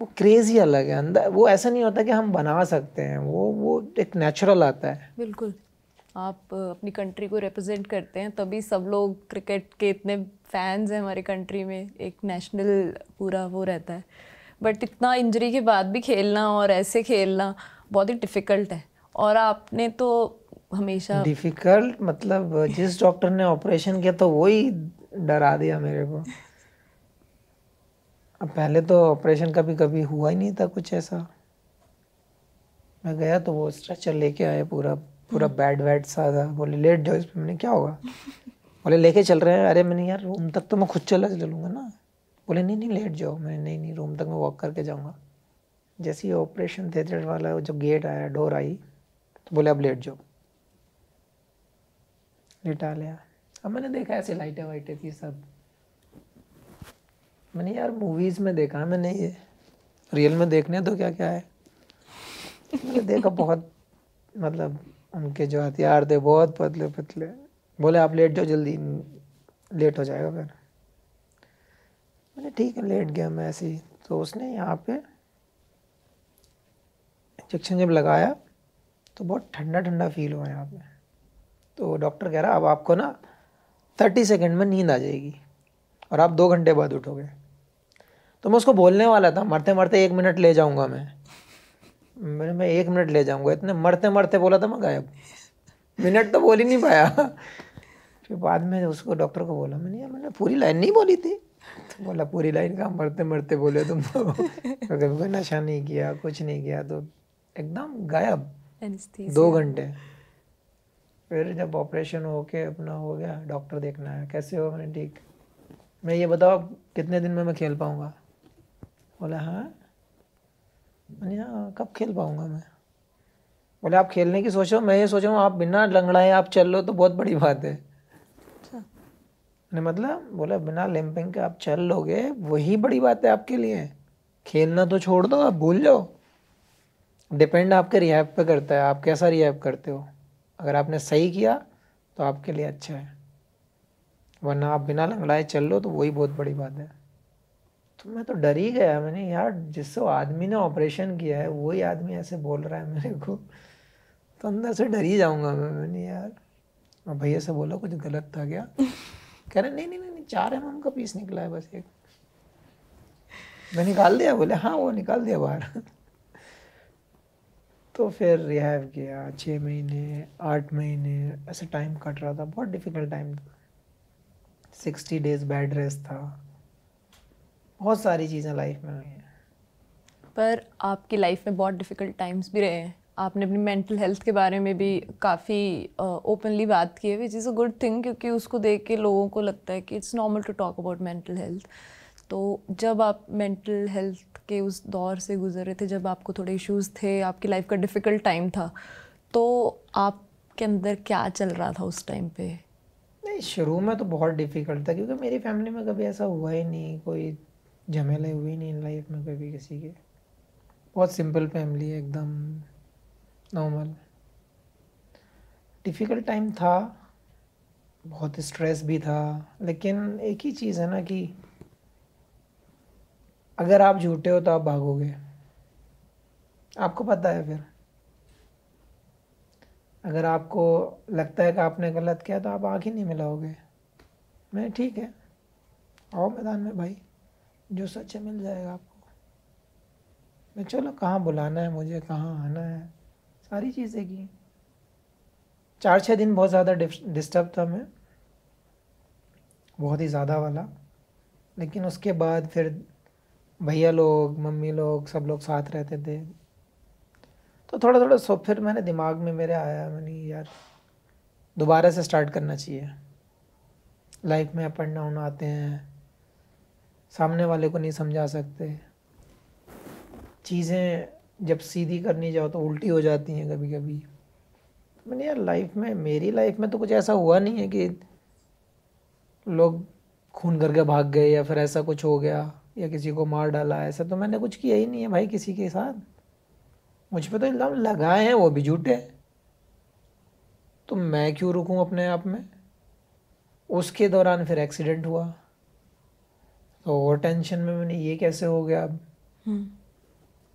वो क्रेज ही अलग है अंदर वो ऐसा नहीं होता कि हम बना सकते हैं वो वो एक नेचुरल आता है बिल्कुल आप अपनी कंट्री को रिप्रेजेंट करते हैं तभी सब लोग क्रिकेट के इतने फैंस हैं हमारी कंट्री में एक नेशनल पूरा वो रहता है बट इतना इंजरी के बाद भी खेलना और ऐसे खेलना बहुत ही डिफ़िकल्ट है और आपने तो हमेशा डिफ़िकल्ट मतलब जिस डॉक्टर ने ऑपरेशन किया तो वही डरा दिया मेरे को अब पहले तो ऑपरेशन कभी कभी हुआ ही नहीं था कुछ ऐसा मैं गया तो वो स्ट्रेचर लेके आए पूरा पूरा बैड हम्म। वैड सा था बोले लेट जाओ इस पर मैंने क्या होगा बोले लेके चल रहे हैं अरे मैंने यार रूम तक तो मैं खुद चला चलूँगा ना बोले नहीं नहीं लेट जाओ मैंने नहीं नहीं रूम तक मैं वॉक करके जाऊँगा जैसे ही ऑपरेशन थिएटर वाला जो गेट आया डोर आई तो बोले अब लेट जाओ लेटा लिया अब मैंने देखा ऐसे लाइटें वाइटें थी सब मैंने यार मूवीज में देखा है मैंने ये रियल में देखने तो क्या क्या है मैंने देखा बहुत मतलब उनके जो हथियार थे बहुत पतले पतले बोले आप लेट जाओ जल्दी लेट हो जाएगा फिर मैंने ठीक है लेट गया मैं ऐसे ही तो उसने यहाँ पे इंजेक्शन जब लगाया तो बहुत ठंडा ठंडा फील हुआ यहाँ पे तो डॉक्टर कह रहा अब आपको ना थर्टी सेकेंड में नींद आ जाएगी और आप दो घंटे बाद उठोगे तो मैं उसको बोलने वाला था मरते मरते एक मिनट ले जाऊँगा मैं मैंने मैं एक मिनट ले जाऊँगा इतने मरते मरते बोला था मैं गायब मिनट तो बोल ही नहीं पाया फिर बाद में उसको डॉक्टर को बोला मैंने यार मैंने पूरी लाइन नहीं बोली थी तो बोला पूरी लाइन का मरते मरते बोले तुम तो कभी कोई नशा नहीं किया कुछ नहीं किया तो एकदम गायब दो घंटे फिर जब ऑपरेशन होके अपना हो गया डॉक्टर देखना है कैसे हो मैंने ठीक मैं ये बताओ कितने दिन में मैं खेल पाऊँगा बोला हाँ मैंने हाँ कब खेल पाऊँगा मैं बोले आप खेलने की सोचो मैं ये सोच रहा हूँ आप बिना लंगड़ाए आप चल लो तो बहुत बड़ी बात है अच्छा। मैंने मतलब बोला बिना लिंपिंग के आप चल लोगे वही बड़ी बात है आपके लिए खेलना तो छोड़ दो आप भूल जाओ डिपेंड आपके रिहाब पे करता है आप कैसा रिहाब करते हो अगर आपने सही किया तो आपके लिए अच्छा है वरना आप बिना लंगड़ाए चल लो तो वही बहुत बड़ी बात है तो मैं तो डर ही गया मैंने यार जिस आदमी ने ऑपरेशन किया है वही आदमी ऐसे बोल रहा है मेरे को तो अंदर से डर ही जाऊंगा मैं मैंने यार और भैया से बोला कुछ गलत था क्या कह रहे नहीं नहीं नहीं चार एम का पीस निकला है बस एक मैं निकाल दिया बोले हाँ वो निकाल दिया बाहर तो फिर रिहाव किया हाँ, छः महीने आठ महीने ऐसे टाइम कट रहा था बहुत डिफ़िकल्ट टाइम था सिक्सटी डेज बेड रेस्ट था बहुत सारी चीज़ें लाइफ में हुई हैं पर आपकी लाइफ में बहुत डिफ़िकल्ट टाइम्स भी रहे हैं आपने अपनी मेंटल हेल्थ के बारे में भी काफ़ी ओपनली बात की है which is a good thing क्योंकि उसको देख के लोगों को लगता है कि it's normal to talk about mental health तो जब आप मेंटल हेल्थ के उस दौर से गुजर रहे थे जब आपको थोड़े इश्यूज़ थे आपकी लाइफ का डिफ़िकल्ट टाइम था तो आपके अंदर क्या चल रहा था उस टाइम पे नहीं शुरू में तो बहुत डिफ़िकल्ट था क्योंकि मेरी फैमिली में कभी ऐसा हुआ ही नहीं कोई झमेले हुए नहीं लाइफ में कभी किसी के बहुत सिंपल फैमिली है एकदम नॉर्मल डिफ़िकल्ट टाइम था बहुत स्ट्रेस भी था लेकिन एक ही चीज़ है ना कि अगर आप झूठे हो तो आप भागोगे आपको पता है फिर अगर आपको लगता है कि आपने गलत किया तो आप आँख ही नहीं मिलाओगे मैं ठीक है आओ मैदान में भाई जो सच है मिल जाएगा आपको मैं चलो कहाँ बुलाना है मुझे कहाँ आना है सारी चीज़ें की चार छः दिन बहुत ज़्यादा डिस्टर्ब था मैं बहुत ही ज़्यादा वाला लेकिन उसके बाद फिर भैया लोग मम्मी लोग सब लोग साथ रहते थे तो थोड़ा थोड़ा सो फिर मैंने दिमाग में मेरे आया मैंने यार दोबारा से स्टार्ट करना चाहिए लाइफ में अप एंड डाउन आते हैं सामने वाले को नहीं समझा सकते चीज़ें जब सीधी करनी जाओ तो उल्टी हो जाती हैं कभी कभी मैंने यार लाइफ में मेरी लाइफ में तो कुछ ऐसा हुआ नहीं है कि लोग खून करके भाग गए या फिर ऐसा कुछ हो गया या किसी को मार डाला ऐसा तो मैंने कुछ किया ही नहीं है भाई किसी के साथ मुझ पर तो इल्ज़ाम लगाए हैं वो भी झूठे तो मैं क्यों रुकूं अपने आप में उसके दौरान फिर एक्सीडेंट हुआ तो ओवर टेंशन में मैंने ये कैसे हो गया अब हम्म।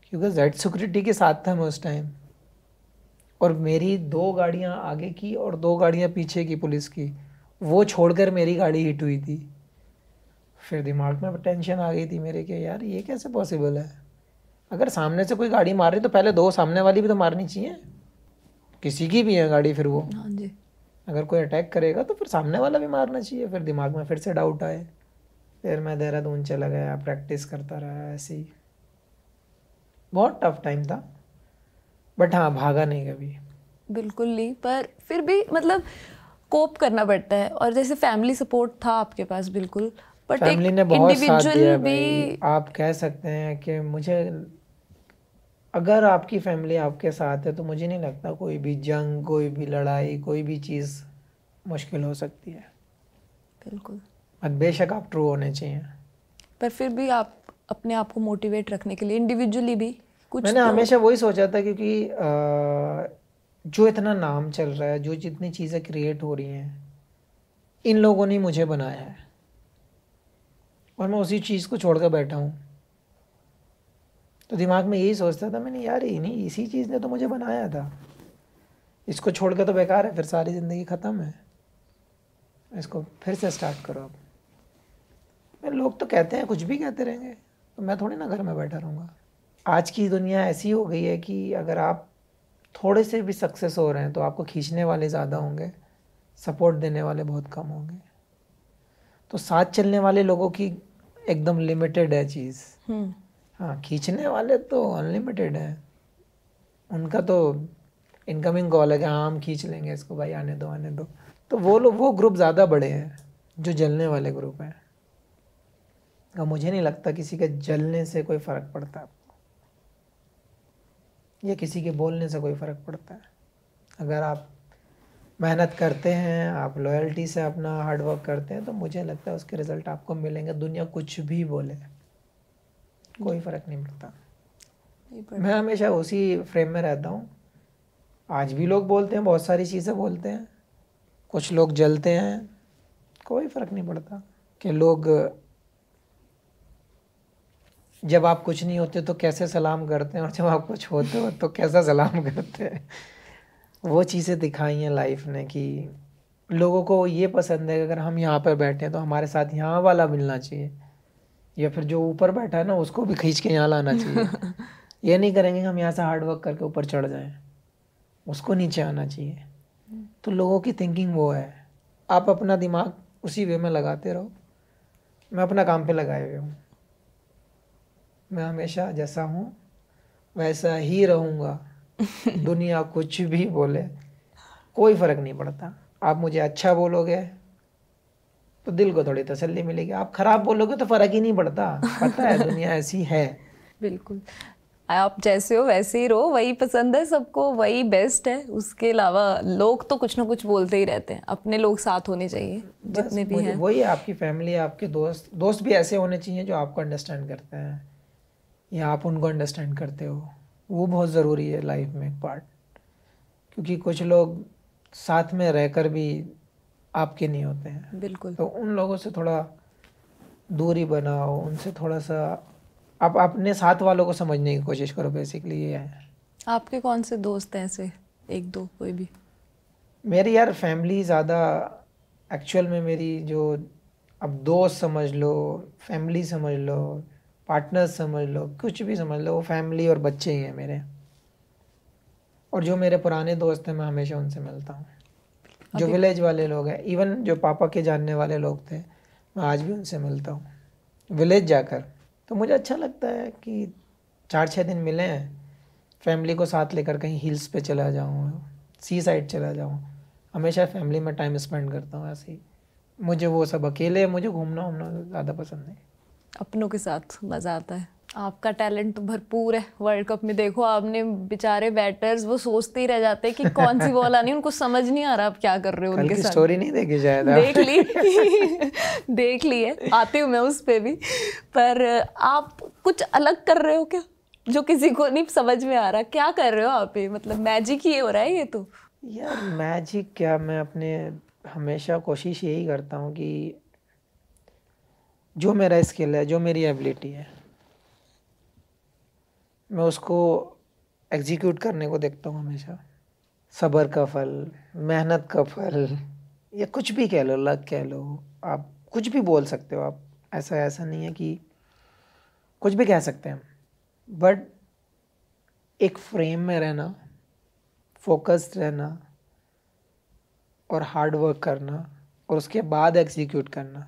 क्योंकि जेड सिक्योरिटी के साथ था मैं उस टाइम और मेरी दो गाड़ियाँ आगे की और दो गाड़ियाँ पीछे की पुलिस की वो छोड़कर मेरी गाड़ी हिट हुई थी फिर दिमाग में टेंशन आ गई थी मेरे के यार ये कैसे पॉसिबल है अगर सामने से कोई गाड़ी मार रही तो पहले दो सामने वाली भी तो मारनी चाहिए किसी की भी है गाड़ी फिर वो हाँ जी अगर कोई अटैक करेगा तो फिर सामने वाला भी मारना चाहिए फिर दिमाग में फिर से डाउट आए फिर मैं देहरादून चला गया प्रैक्टिस करता रहा ऐसे ही बहुत टफ टाइम था बट हाँ भागा नहीं कभी बिल्कुल नहीं पर फिर भी मतलब कोप करना पड़ता है और जैसे फैमिली सपोर्ट था आपके पास बिल्कुल बट फैमिली ने बहुत साथ दिया भी आप कह सकते हैं कि मुझे अगर आपकी फैमिली आपके साथ है तो मुझे नहीं लगता कोई भी जंग कोई भी लड़ाई कोई भी चीज़ मुश्किल हो सकती है बिल्कुल बेशक आप ट्रू होने चाहिए पर फिर भी आप अपने आप को मोटिवेट रखने के लिए इंडिविजुअली भी कुछ मैंने तो... हमेशा वही सोचा था क्योंकि जो इतना नाम चल रहा है जो जितनी चीज़ें क्रिएट हो रही हैं इन लोगों ने मुझे बनाया है और मैं उसी चीज़ को छोड़ कर बैठा हूँ तो दिमाग में यही सोचता था मैंने यार ही नहीं इसी चीज़ ने तो मुझे बनाया था इसको छोड़ कर तो बेकार है फिर सारी ज़िंदगी ख़त्म है इसको फिर से स्टार्ट करो आप लोग तो कहते हैं कुछ भी कहते रहेंगे तो मैं थोड़ी ना घर में बैठा रहूँगा आज की दुनिया ऐसी हो गई है कि अगर आप थोड़े से भी सक्सेस हो रहे हैं तो आपको खींचने वाले ज़्यादा होंगे सपोर्ट देने वाले बहुत कम होंगे तो साथ चलने वाले लोगों की एकदम लिमिटेड है चीज़ हम्म। हाँ खींचने वाले तो अनलिमिटेड है उनका तो इनकमिंग कॉल है कि हाँ हम खींच लेंगे इसको भाई आने दो आने दो तो वो लोग वो ग्रुप ज़्यादा बड़े हैं जो जलने वाले ग्रुप हैं और मुझे नहीं लगता किसी के जलने से कोई फ़र्क पड़ता है या किसी के बोलने से कोई फ़र्क पड़ता है अगर आप मेहनत करते हैं आप लॉयल्टी से अपना हार्डवर्क करते हैं तो मुझे लगता है उसके रिज़ल्ट आपको मिलेंगे दुनिया कुछ भी बोले कोई फ़र्क नहीं पड़ता मैं हमेशा उसी फ्रेम में रहता हूँ आज भी लोग बोलते हैं बहुत सारी चीज़ें बोलते हैं कुछ लोग जलते हैं कोई फ़र्क नहीं पड़ता कि लोग जब आप कुछ नहीं होते तो कैसे सलाम करते हैं और जब आप कुछ होते हो तो कैसा सलाम करते हैं वो चीज़ें दिखाई हैं लाइफ ने कि लोगों को ये पसंद है कि अगर हम यहाँ पर बैठे हैं तो हमारे साथ यहाँ वाला मिलना चाहिए या फिर जो ऊपर बैठा है ना उसको भी खींच के यहाँ लाना चाहिए ये नहीं करेंगे हम यहाँ से हार्ड वर्क करके ऊपर चढ़ जाएं उसको नीचे आना चाहिए तो लोगों की थिंकिंग वो है आप अपना दिमाग उसी वे में लगाते रहो मैं अपना काम पे लगाए हुए हूँ मैं हमेशा जैसा हूँ वैसा ही रहूँगा दुनिया कुछ भी बोले कोई फ़र्क नहीं पड़ता आप मुझे अच्छा बोलोगे तो दिल को थोड़ी तसल्ली मिलेगी आप ख़राब बोलोगे तो फ़र्क ही नहीं पड़ता पता है दुनिया ऐसी है बिल्कुल आप जैसे हो वैसे ही रहो वही पसंद है सबको वही बेस्ट है उसके अलावा लोग तो कुछ ना कुछ बोलते ही रहते हैं अपने लोग साथ होने चाहिए जितने भी हैं वही आपकी फैमिली आपके दोस्त दोस्त भी ऐसे होने चाहिए जो आपको अंडरस्टैंड करते हैं या आप उनको अंडरस्टैंड करते हो वो बहुत ज़रूरी है लाइफ में एक पार्ट क्योंकि कुछ लोग साथ में रहकर भी आपके नहीं होते हैं बिल्कुल तो उन लोगों से थोड़ा दूरी बनाओ उनसे थोड़ा सा आप अपने साथ वालों को समझने की कोशिश करो बेसिकली ये है आपके कौन से दोस्त हैं ऐसे एक दो कोई भी मेरी यार फैमिली ज़्यादा एक्चुअल में मेरी जो अब दोस्त समझ लो फैमिली समझ लो पार्टनर समझ लो कुछ भी समझ लो वो फैमिली और बच्चे ही हैं मेरे और जो मेरे पुराने दोस्त हैं मैं हमेशा उनसे मिलता हूँ जो विलेज वाले लोग हैं इवन जो पापा के जानने वाले लोग थे मैं आज भी उनसे मिलता हूँ विलेज जाकर तो मुझे अच्छा लगता है कि चार छः दिन मिले हैं फैमिली को साथ लेकर कहीं हिल्स पे चला जाऊँ सी साइड चला जाऊँ हमेशा फैमिली में टाइम स्पेंड करता हूँ ऐसे ही मुझे वो सब अकेले मुझे घूमना वूमना ज़्यादा पसंद नहीं अपनों के साथ मज़ा आता है आपका टैलेंट तो भरपूर है वर्ल्ड कप में देखो आपने बेचारे बैटर्स वो सोचते ही रह जाते हैं कि कौन सी बॉल आनी उनको समझ नहीं आ रहा आप क्या कर रहे हो उनके साथ स्टोरी नहीं देखी शायद देख ली देख ली है आती हूँ मैं उस पर भी पर आप कुछ अलग कर रहे हो क्या जो किसी को नहीं समझ में आ रहा क्या कर रहे हो आप ये मतलब मैजिक ही हो रहा है ये तो यार मैजिक क्या मैं अपने हमेशा कोशिश यही करता हूँ कि जो मेरा स्किल है जो मेरी एबिलिटी है मैं उसको एग्जीक्यूट करने को देखता हूँ हमेशा सब्र का फल मेहनत का फल या कुछ भी कह लो लग कह लो आप कुछ भी बोल सकते हो आप ऐसा ऐसा नहीं है कि कुछ भी कह सकते हैं बट एक फ्रेम में रहना फोकस्ड रहना और हार्ड वर्क करना और उसके बाद एग्जीक्यूट करना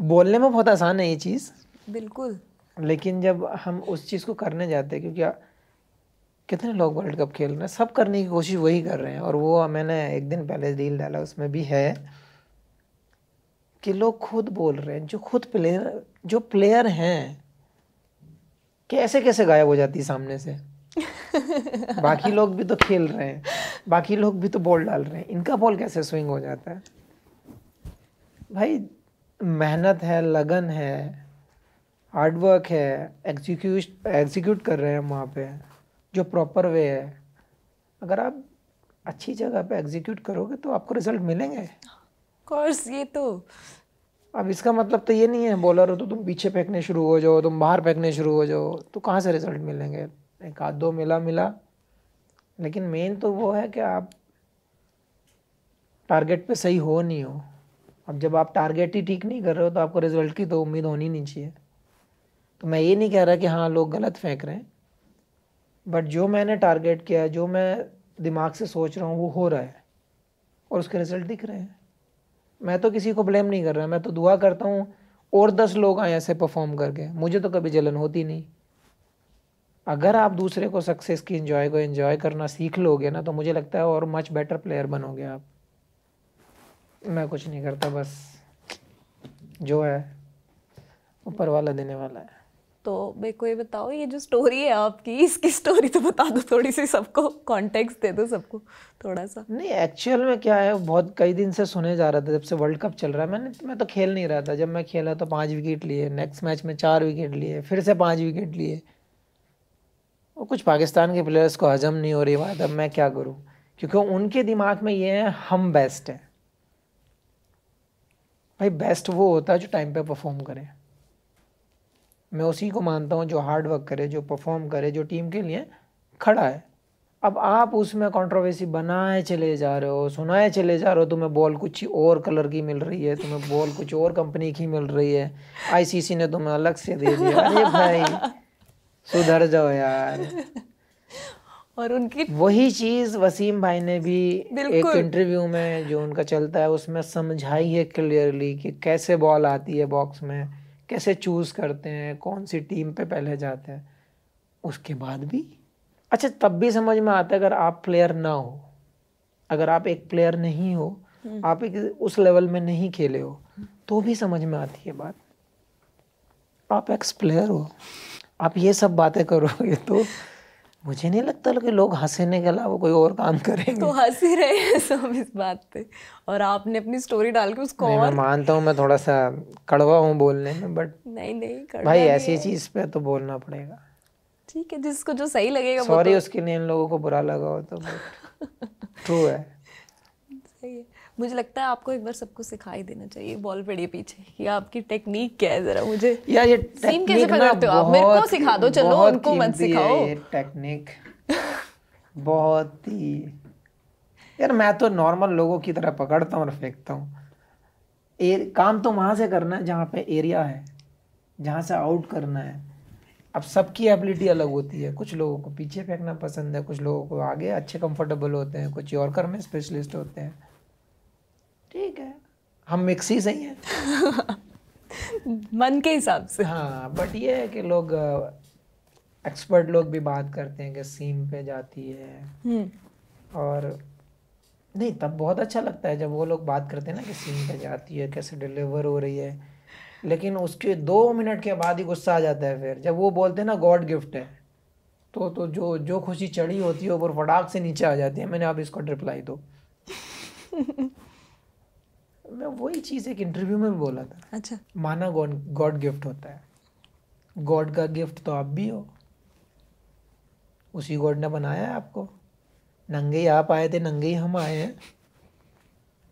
बोलने में बहुत आसान है ये चीज़ बिल्कुल लेकिन जब हम उस चीज़ को करने जाते हैं क्योंकि कितने लोग वर्ल्ड कप खेल रहे हैं सब करने की कोशिश वही कर रहे हैं और वो मैंने एक दिन पहले डील डाला उसमें भी है कि लोग खुद बोल रहे हैं जो खुद प्लेयर जो प्लेयर हैं कैसे कैसे गायब हो जाती है सामने से बाकी लोग भी तो खेल रहे हैं बाकी लोग भी तो बॉल डाल रहे हैं इनका बॉल कैसे स्विंग हो जाता है भाई मेहनत है लगन है हार्डवर्क है एग्जीक्यूश एग्जीक्यूट कर रहे हैं वहाँ पे जो प्रॉपर वे है अगर आप अच्छी जगह पे एग्जीक्यूट करोगे तो आपको रिजल्ट मिलेंगे कोर्स ये तो अब इसका मतलब तो ये नहीं है बॉलर हो तो तुम पीछे फेंकने शुरू हो जाओ तुम बाहर फेंकने शुरू हो जाओ तो कहाँ से रिजल्ट मिलेंगे एक आध दो मिला मिला लेकिन मेन तो वो है कि आप टारगेट पे सही हो नहीं हो अब जब आप टारगेट ही ठीक नहीं कर रहे हो तो आपको रिजल्ट की तो उम्मीद होनी नहीं चाहिए तो मैं ये नहीं कह रहा कि हाँ लोग गलत फेंक रहे हैं बट जो मैंने टारगेट किया है जो मैं दिमाग से सोच रहा हूँ वो हो रहा है और उसके रिजल्ट दिख रहे हैं मैं तो किसी को ब्लेम नहीं कर रहा मैं तो दुआ करता हूँ और दस लोग आए ऐसे परफॉर्म करके मुझे तो कभी जलन होती नहीं अगर आप दूसरे को सक्सेस की इन्जॉय को इन्जॉय करना सीख लोगे ना तो मुझे लगता है और मच बेटर प्लेयर बनोगे आप मैं कुछ नहीं करता बस जो है ऊपर वाला देने वाला है तो मेरे को ये बताओ ये जो स्टोरी है आपकी इसकी स्टोरी तो बता दो थोड़ी सी सबको कॉन्टेक्स्ट दे दो सबको थोड़ा सा नहीं एक्चुअल में क्या है बहुत कई दिन से सुने जा रहा था जब से वर्ल्ड कप चल रहा है मैंने मैं तो खेल नहीं रहा था जब मैं खेला तो पाँच विकेट लिए नेक्स्ट मैच में चार विकेट लिए फिर से पाँच विकेट लिए और कुछ पाकिस्तान के प्लेयर्स को हजम नहीं हो रही बात अब मैं क्या करूँ क्योंकि उनके दिमाग में ये है हम बेस्ट हैं भाई बेस्ट वो होता है जो टाइम पे परफॉर्म करे मैं उसी को मानता हूँ जो हार्ड वर्क करे जो परफॉर्म करे जो टीम के लिए खड़ा है अब आप उसमें कंट्रोवर्सी बनाए चले जा रहे हो सुनाए चले जा रहे हो तुम्हें बॉल कुछ और कलर की मिल रही है तुम्हें बॉल कुछ और कंपनी की मिल रही है आईसीसी ने तुम्हें अलग से दे दिया अरे भाई सुधर जाओ यार और उनकी वही चीज वसीम भाई ने भी एक इंटरव्यू में जो उनका चलता है उसमें समझाई है क्लियरली कि कैसे बॉल आती है बॉक्स में कैसे चूज करते हैं कौन सी टीम पे पहले जाते हैं उसके बाद भी अच्छा तब भी समझ में आता है अगर आप प्लेयर ना हो अगर आप एक प्लेयर नहीं हो हम्म। आप एक उस लेवल में नहीं खेले हो तो भी समझ में आती है बात आप एक्स प्लेयर हो आप ये सब बातें करोगे तो मुझे नहीं लगता कि लोग हंसने के अलावा कोई और काम करेंगे तो हंस ही रहे हैं सब इस बात पे और आपने अपनी स्टोरी डाल के उसको और... मैं मानता हूँ मैं थोड़ा सा कड़वा हूँ बोलने में बट नहीं नहीं कड़वा भाई नहीं ऐसी चीज़ पे तो बोलना पड़ेगा ठीक है जिसको जो सही लगेगा सॉरी तो... उसके लिए इन लोगों को बुरा लगा हो तो ट्रू है सही है मुझे लगता है आपको एक बार सबको सिखाई देना चाहिए बॉल पड़ी पीछे ये आपकी टेक्निक क्या है जरा मुझे यार ये सीन कैसे पकड़ते हो आप मेरे को सिखा दो चलो उनको मत सिखाओ ये टेक्निक बहुत ही यार मैं तो नॉर्मल लोगों की तरह पकड़ता हूँ और फेंकता हूँ काम तो वहां से करना है जहाँ पे एरिया है जहाँ से आउट करना है अब सबकी एबिलिटी अलग होती है कुछ लोगों को पीछे फेंकना पसंद है कुछ लोगों को आगे अच्छे कंफर्टेबल होते हैं कुछ और कर में स्पेशलिस्ट होते हैं ठीक है हम मिक्सीज ही हैं मन के हिसाब से हाँ बट ये है कि लोग एक्सपर्ट लोग भी बात करते हैं कि सीम पे जाती है हम्म। और नहीं तब बहुत अच्छा लगता है जब वो लोग बात करते हैं ना कि सीम पे जाती है कैसे डिलीवर हो रही है लेकिन उसके दो मिनट के बाद ही गुस्सा आ जाता है फिर जब वो बोलते हैं ना गॉड गिफ्ट है तो तो जो जो खुशी चढ़ी होती है वो फटाक से नीचे आ जाती है मैंने आप इसको रिप्लाई दो मैं वही चीज़ एक इंटरव्यू में भी बोला था अच्छा माना गॉड गिफ्ट होता है गॉड का गिफ्ट तो आप भी हो उसी गॉड ने बनाया है आपको नंगे ही आप आए थे नंगे ही हम आए हैं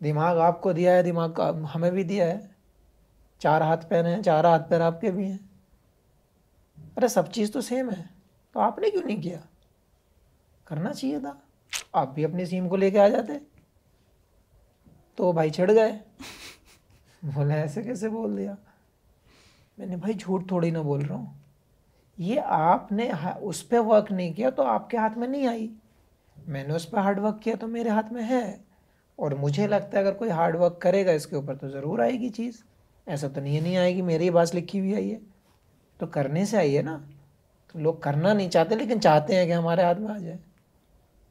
दिमाग आपको दिया है दिमाग का हमें भी दिया है चार हाथ पैर हैं चार हाथ पैर आपके भी हैं अरे सब चीज़ तो सेम है तो आपने क्यों नहीं किया करना चाहिए था आप भी अपनी सीम को लेके आ जाते तो भाई चढ़ गए बोला ऐसे कैसे बोल दिया मैंने भाई झूठ थोड़ी ना बोल रहा हूँ ये आपने उस पर वर्क नहीं किया तो आपके हाथ में नहीं आई मैंने उस पर हार्ड वर्क किया तो मेरे हाथ में है और मुझे लगता है अगर कोई हार्ड वर्क करेगा इसके ऊपर तो ज़रूर आएगी चीज़ ऐसा तो नहीं नहीं आएगी मेरी ही बात लिखी हुई आई है तो करने से आई है ना तो लोग करना नहीं चाहते लेकिन चाहते हैं कि हमारे हाथ में आ जाए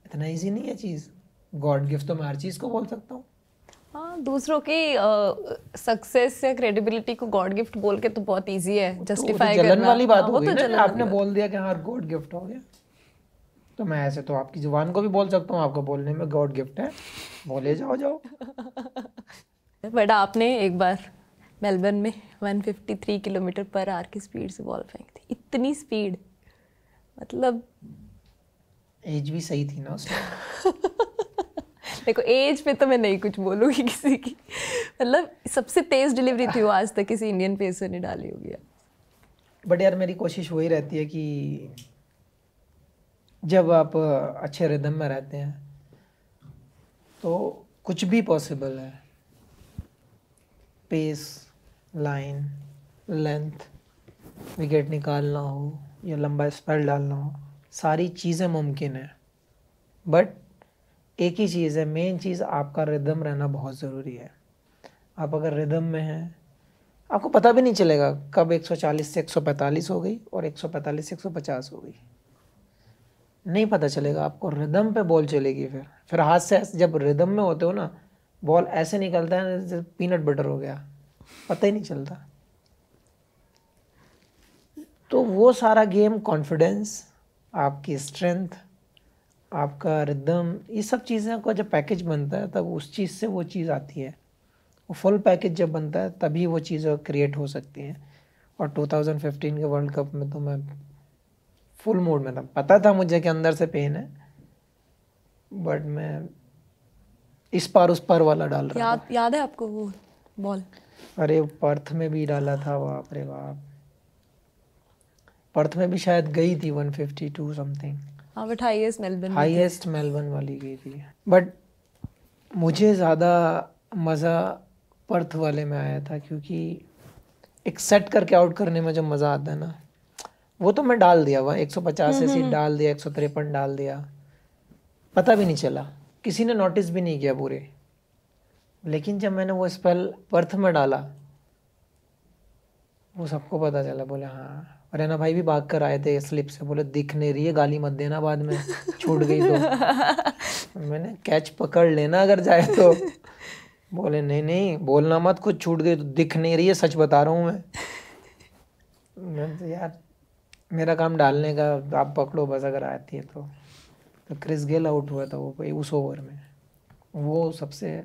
इतना ईजी नहीं है चीज़ गॉड गिफ्ट तो मैं हर चीज़ को बोल सकता हूँ हाँ दूसरों की सक्सेस या क्रेडिबिलिटी को गॉड गिफ्ट बोल के तो बहुत इजी है जस्टिफाई तो, तो करना वाली बात हाँ, हो गई तो आपने बोल दिया कि हाँ गॉड गिफ्ट हो गया तो मैं ऐसे तो आपकी जुबान को भी बोल सकता हूँ आपको बोलने में गॉड गिफ्ट है बोले जाओ जाओ बट आपने एक बार मेलबर्न में 153 किलोमीटर पर आर की स्पीड से बॉल फेंक थी इतनी स्पीड मतलब एज भी सही थी ना उसमें देखो एज पे तो मैं नहीं कुछ बोलूंगी किसी की मतलब सबसे तेज़ डिलीवरी थी वो आज तक किसी इंडियन पेसर ने डाली होगी बट यार मेरी कोशिश वही रहती है कि जब आप अच्छे रिदम में रहते हैं तो कुछ भी पॉसिबल है पेस लाइन लेंथ विकेट निकालना हो या लंबा स्पेल डालना हो सारी चीज़ें मुमकिन है बट एक ही चीज़ है मेन चीज़ आपका रिदम रहना बहुत ज़रूरी है आप अगर रिदम में हैं आपको पता भी नहीं चलेगा कब 140 से 145 हो गई और 145 से 150 हो गई नहीं पता चलेगा आपको रिदम पे बॉल चलेगी फिर फिर हाथ से जब रिदम में होते हो ना बॉल ऐसे निकलता है जैसे पीनट बटर हो गया पता ही नहीं चलता तो वो सारा गेम कॉन्फिडेंस आपकी स्ट्रेंथ आपका रिदम ये सब चीज़ें का जब पैकेज बनता है तब उस चीज़ से वो चीज़ आती है वो फुल पैकेज जब बनता है तभी वो चीज़ें क्रिएट हो सकती हैं और 2015 के वर्ल्ड कप में तो मैं फुल मूड में था पता था मुझे कि अंदर से पेन है बट मैं इस पार उस पार वाला डाल रहा याद याद है आपको वो बॉल अरे पर्थ में भी डाला था बाप रे बाप पर्थ में भी शायद गई थी 152 समथिंग हाँ but highest Melbourne highest Melbourne वाली गई थी बट मुझे ज़्यादा मज़ा पर्थ वाले में आया था क्योंकि एक सेट करके आउट करने में जो मज़ा आता है ना वो तो मैं डाल दिया वहाँ एक सौ पचास हम्म, ऐसी हम्म। डाल दिया एक सौ तिरपन डाल दिया पता भी नहीं चला किसी ने नोटिस भी नहीं किया पूरे लेकिन जब मैंने वो स्पेल पर्थ में डाला वो सबको पता चला बोले हाँ रैना भाई भी भाग कर आए थे स्लिप से बोले दिख नहीं रही है गाली मत देना बाद में छूट गई तो मैंने कैच पकड़ लेना अगर जाए तो बोले नहीं नहीं बोलना मत कुछ छूट गई तो दिख नहीं रही है सच बता रहा हूँ मैं मैं तो यार मेरा काम डालने का आप पकड़ो बस अगर आती है तो तो क्रिस गेल आउट हुआ था वो कोई उस ओवर में वो सबसे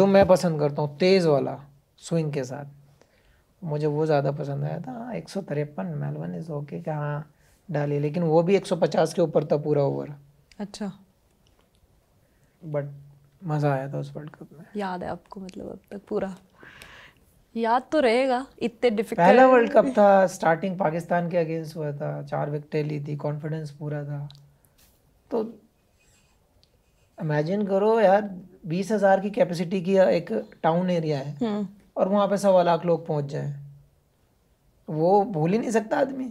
जो मैं पसंद करता हूँ तेज़ वाला स्विंग के साथ मुझे वो ज़्यादा पसंद आया था हाँ एक सौ तिरपन मेलवन इज़ ओके कि हाँ डाली लेकिन वो भी एक सौ पचास के ऊपर था पूरा ओवर अच्छा बट मज़ा आया था उस वर्ल्ड कप में याद है आपको मतलब अब तक पूरा याद तो रहेगा इतने डिफिकल्ट पहला वर्ल्ड कप था स्टार्टिंग पाकिस्तान के अगेंस्ट हुआ था चार विकेट ली थी कॉन्फिडेंस पूरा था तो इमेजिन करो यार बीस हज़ार की कैपेसिटी की एक टाउन एरिया है हम्म। और वहाँ पे सवा लाख लोग पहुँच जाएं वो भूल ही नहीं सकता आदमी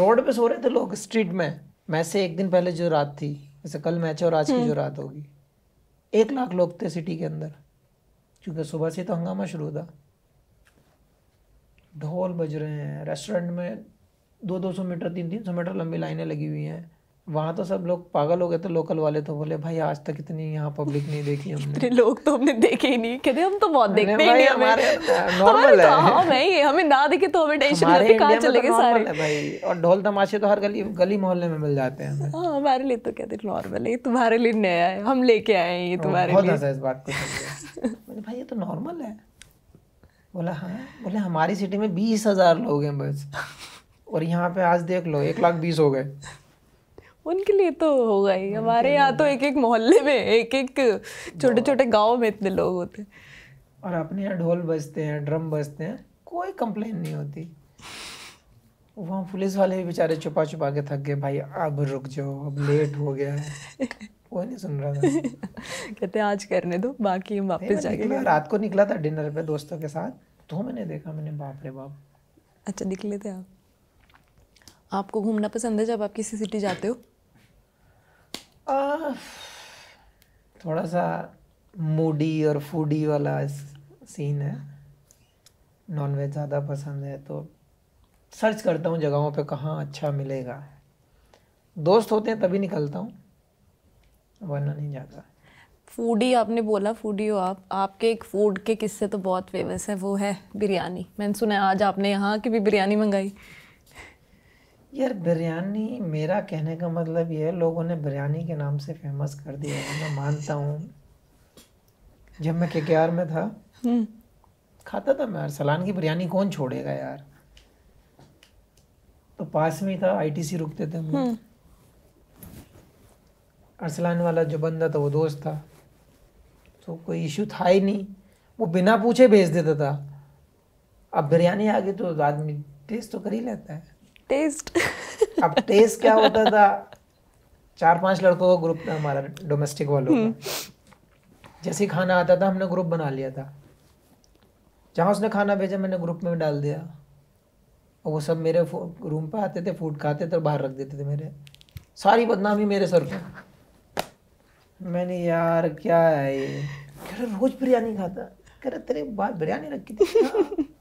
रोड पे सो रहे थे लोग स्ट्रीट में मैच से एक दिन पहले जो रात थी जैसे कल मैच है और आज की जो हम्म। रात होगी एक लाख लोग थे सिटी के अंदर क्योंकि सुबह से तो हंगामा शुरू था ढोल बज रहे हैं रेस्टोरेंट में दो दो सौ मीटर तीन तीन सौ मीटर लंबी लाइनें लगी हुई हैं वहाँ तो सब लोग पागल हो गए थे लोकल वाले तो बोले भाई आज तक इतनी यहाँ पब्लिक नहीं देखी हमने इतने लोग तो हमने देखे ही नहीं कहते हम तो बहुत देखते ही नहीं हमारे नॉर्मल तो तो, है हाँ, हम है ये हमें ना देखे तो हमें टेंशन होती है कहाँ तो चले गए सारे भाई और ढोल तमाशे तो हर गली गली मोहल्ले में मिल जाते हैं हाँ हमारे लिए तो कहते नॉर्मल है तुम्हारे लिए नया है हम लेके आए हैं ये तुम्हारे लिए बहुत इस बात को भाई ये तो नॉर्मल है बोला हाँ बोले हमारी सिटी में बीस हजार लोग हैं बस और यहाँ पे आज देख लो एक लाख बीस हो गए उनके लिए तो होगा ही हमारे यहाँ तो एक एक मोहल्ले में एक एक छोटे छोटे गाँव में इतने लोग होते हैं और अपने यहाँ ढोल बजते हैं ड्रम बजते हैं कोई कंप्लेन नहीं होती वहाँ पुलिस वाले भी बेचारे छुपा छुपा के थक गए भाई अब रुक जाओ अब लेट हो गया है कोई नहीं सुन रहा था कहते आज करने दो बाकी हम वापस जाके रात को निकला था डिनर पे दोस्तों के साथ तो मैंने देखा मैंने बाप रे बाप अच्छा निकले थे आप आपको घूमना पसंद है जब आप किसी सिटी जाते हो थोड़ा सा मूडी और फूडी वाला सीन है नॉनवेज ज़्यादा पसंद है तो सर्च करता हूँ जगहों पे कहाँ अच्छा मिलेगा दोस्त होते हैं तभी निकलता हूँ वरना नहीं जाता फूडी आपने बोला फूडी हो आप आपके एक फूड के किस्से तो बहुत फेमस है वो है बिरयानी मैंने सुना आज आपने यहाँ की भी बिरयानी मंगाई यार बिरयानी मेरा कहने का मतलब ये है लोगों ने बिरयानी के नाम से फेमस कर दिया है मैं मानता हूँ जब मैं के में था हम्म। खाता था मैं यार सलान की बिरयानी कौन छोड़ेगा यार तो पास में ही था आईटीसी रुकते थे हम अरसलान हम्म। वाला जो बंदा था वो दोस्त था तो कोई इशू था ही नहीं वो बिना पूछे भेज देता था अब बिरयानी आ गई तो आदमी टेस्ट तो कर ही लेता है टेस्ट अब टेस्ट क्या होता था चार पांच लड़कों का ग्रुप था हमारा डोमेस्टिक वालों का हम्म। जैसे खाना आता था हमने ग्रुप बना लिया था जहाँ उसने खाना भेजा मैंने ग्रुप में डाल दिया और वो सब मेरे रूम पे आते थे फूड खाते थे और बाहर रख देते थे मेरे सारी बदनामी मेरे सर पे मैंने यार क्या है ये रोज बिरयानी खाता कह रहे तेरे बात बिरयानी रखी थी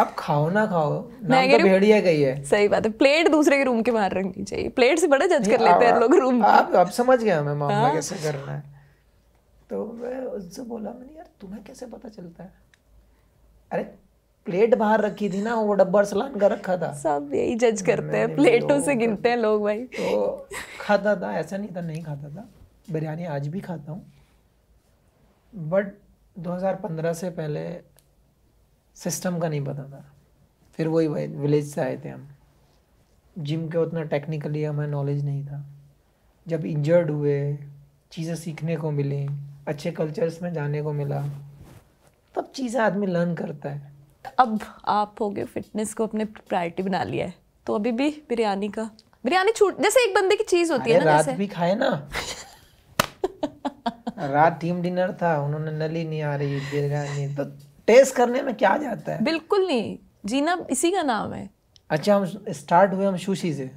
अब खाओ ना खाओ नाम तो भेड़िया गई है सही बात है प्लेट दूसरे के रूम के बाहर रखनी चाहिए प्लेट से बड़ा जज कर लेते हैं लोग रूम आप अब समझ गया मैं मामला हाँ? कैसे करना है तो मैं उससे बोला मैंने यार तुम्हें कैसे पता चलता है अरे प्लेट बाहर रखी थी ना वो डब्बा सलान का रखा था सब यही जज करते हैं प्लेटों से तो गिनते हैं लोग भाई तो खाता था ऐसा नहीं था नहीं खाता था बिरयानी आज भी खाता हूँ बट 2015 से पहले सिस्टम का नहीं पता था फिर वही विलेज से आए थे हम जिम के उतना टेक्निकली हमें नॉलेज नहीं था जब इंजर्ड हुए चीज़ें सीखने को मिली अच्छे कल्चर्स में जाने को मिला तब चीज़ें आदमी लर्न करता है अब आप हो गए फिटनेस को अपने प्रायोरिटी बना लिया है तो अभी भी बिरयानी का बिरयानी छूट जैसे एक बंदे की चीज़ होती है ना रात भी खाए ना रात टीम डिनर था उन्होंने नली नहीं आ रही बिरयानी तो टेस्ट करने में क्या जाता है बिल्कुल नहीं जीना इसी का नाम है अच्छा हम स्टार्ट हुए हम सुशी से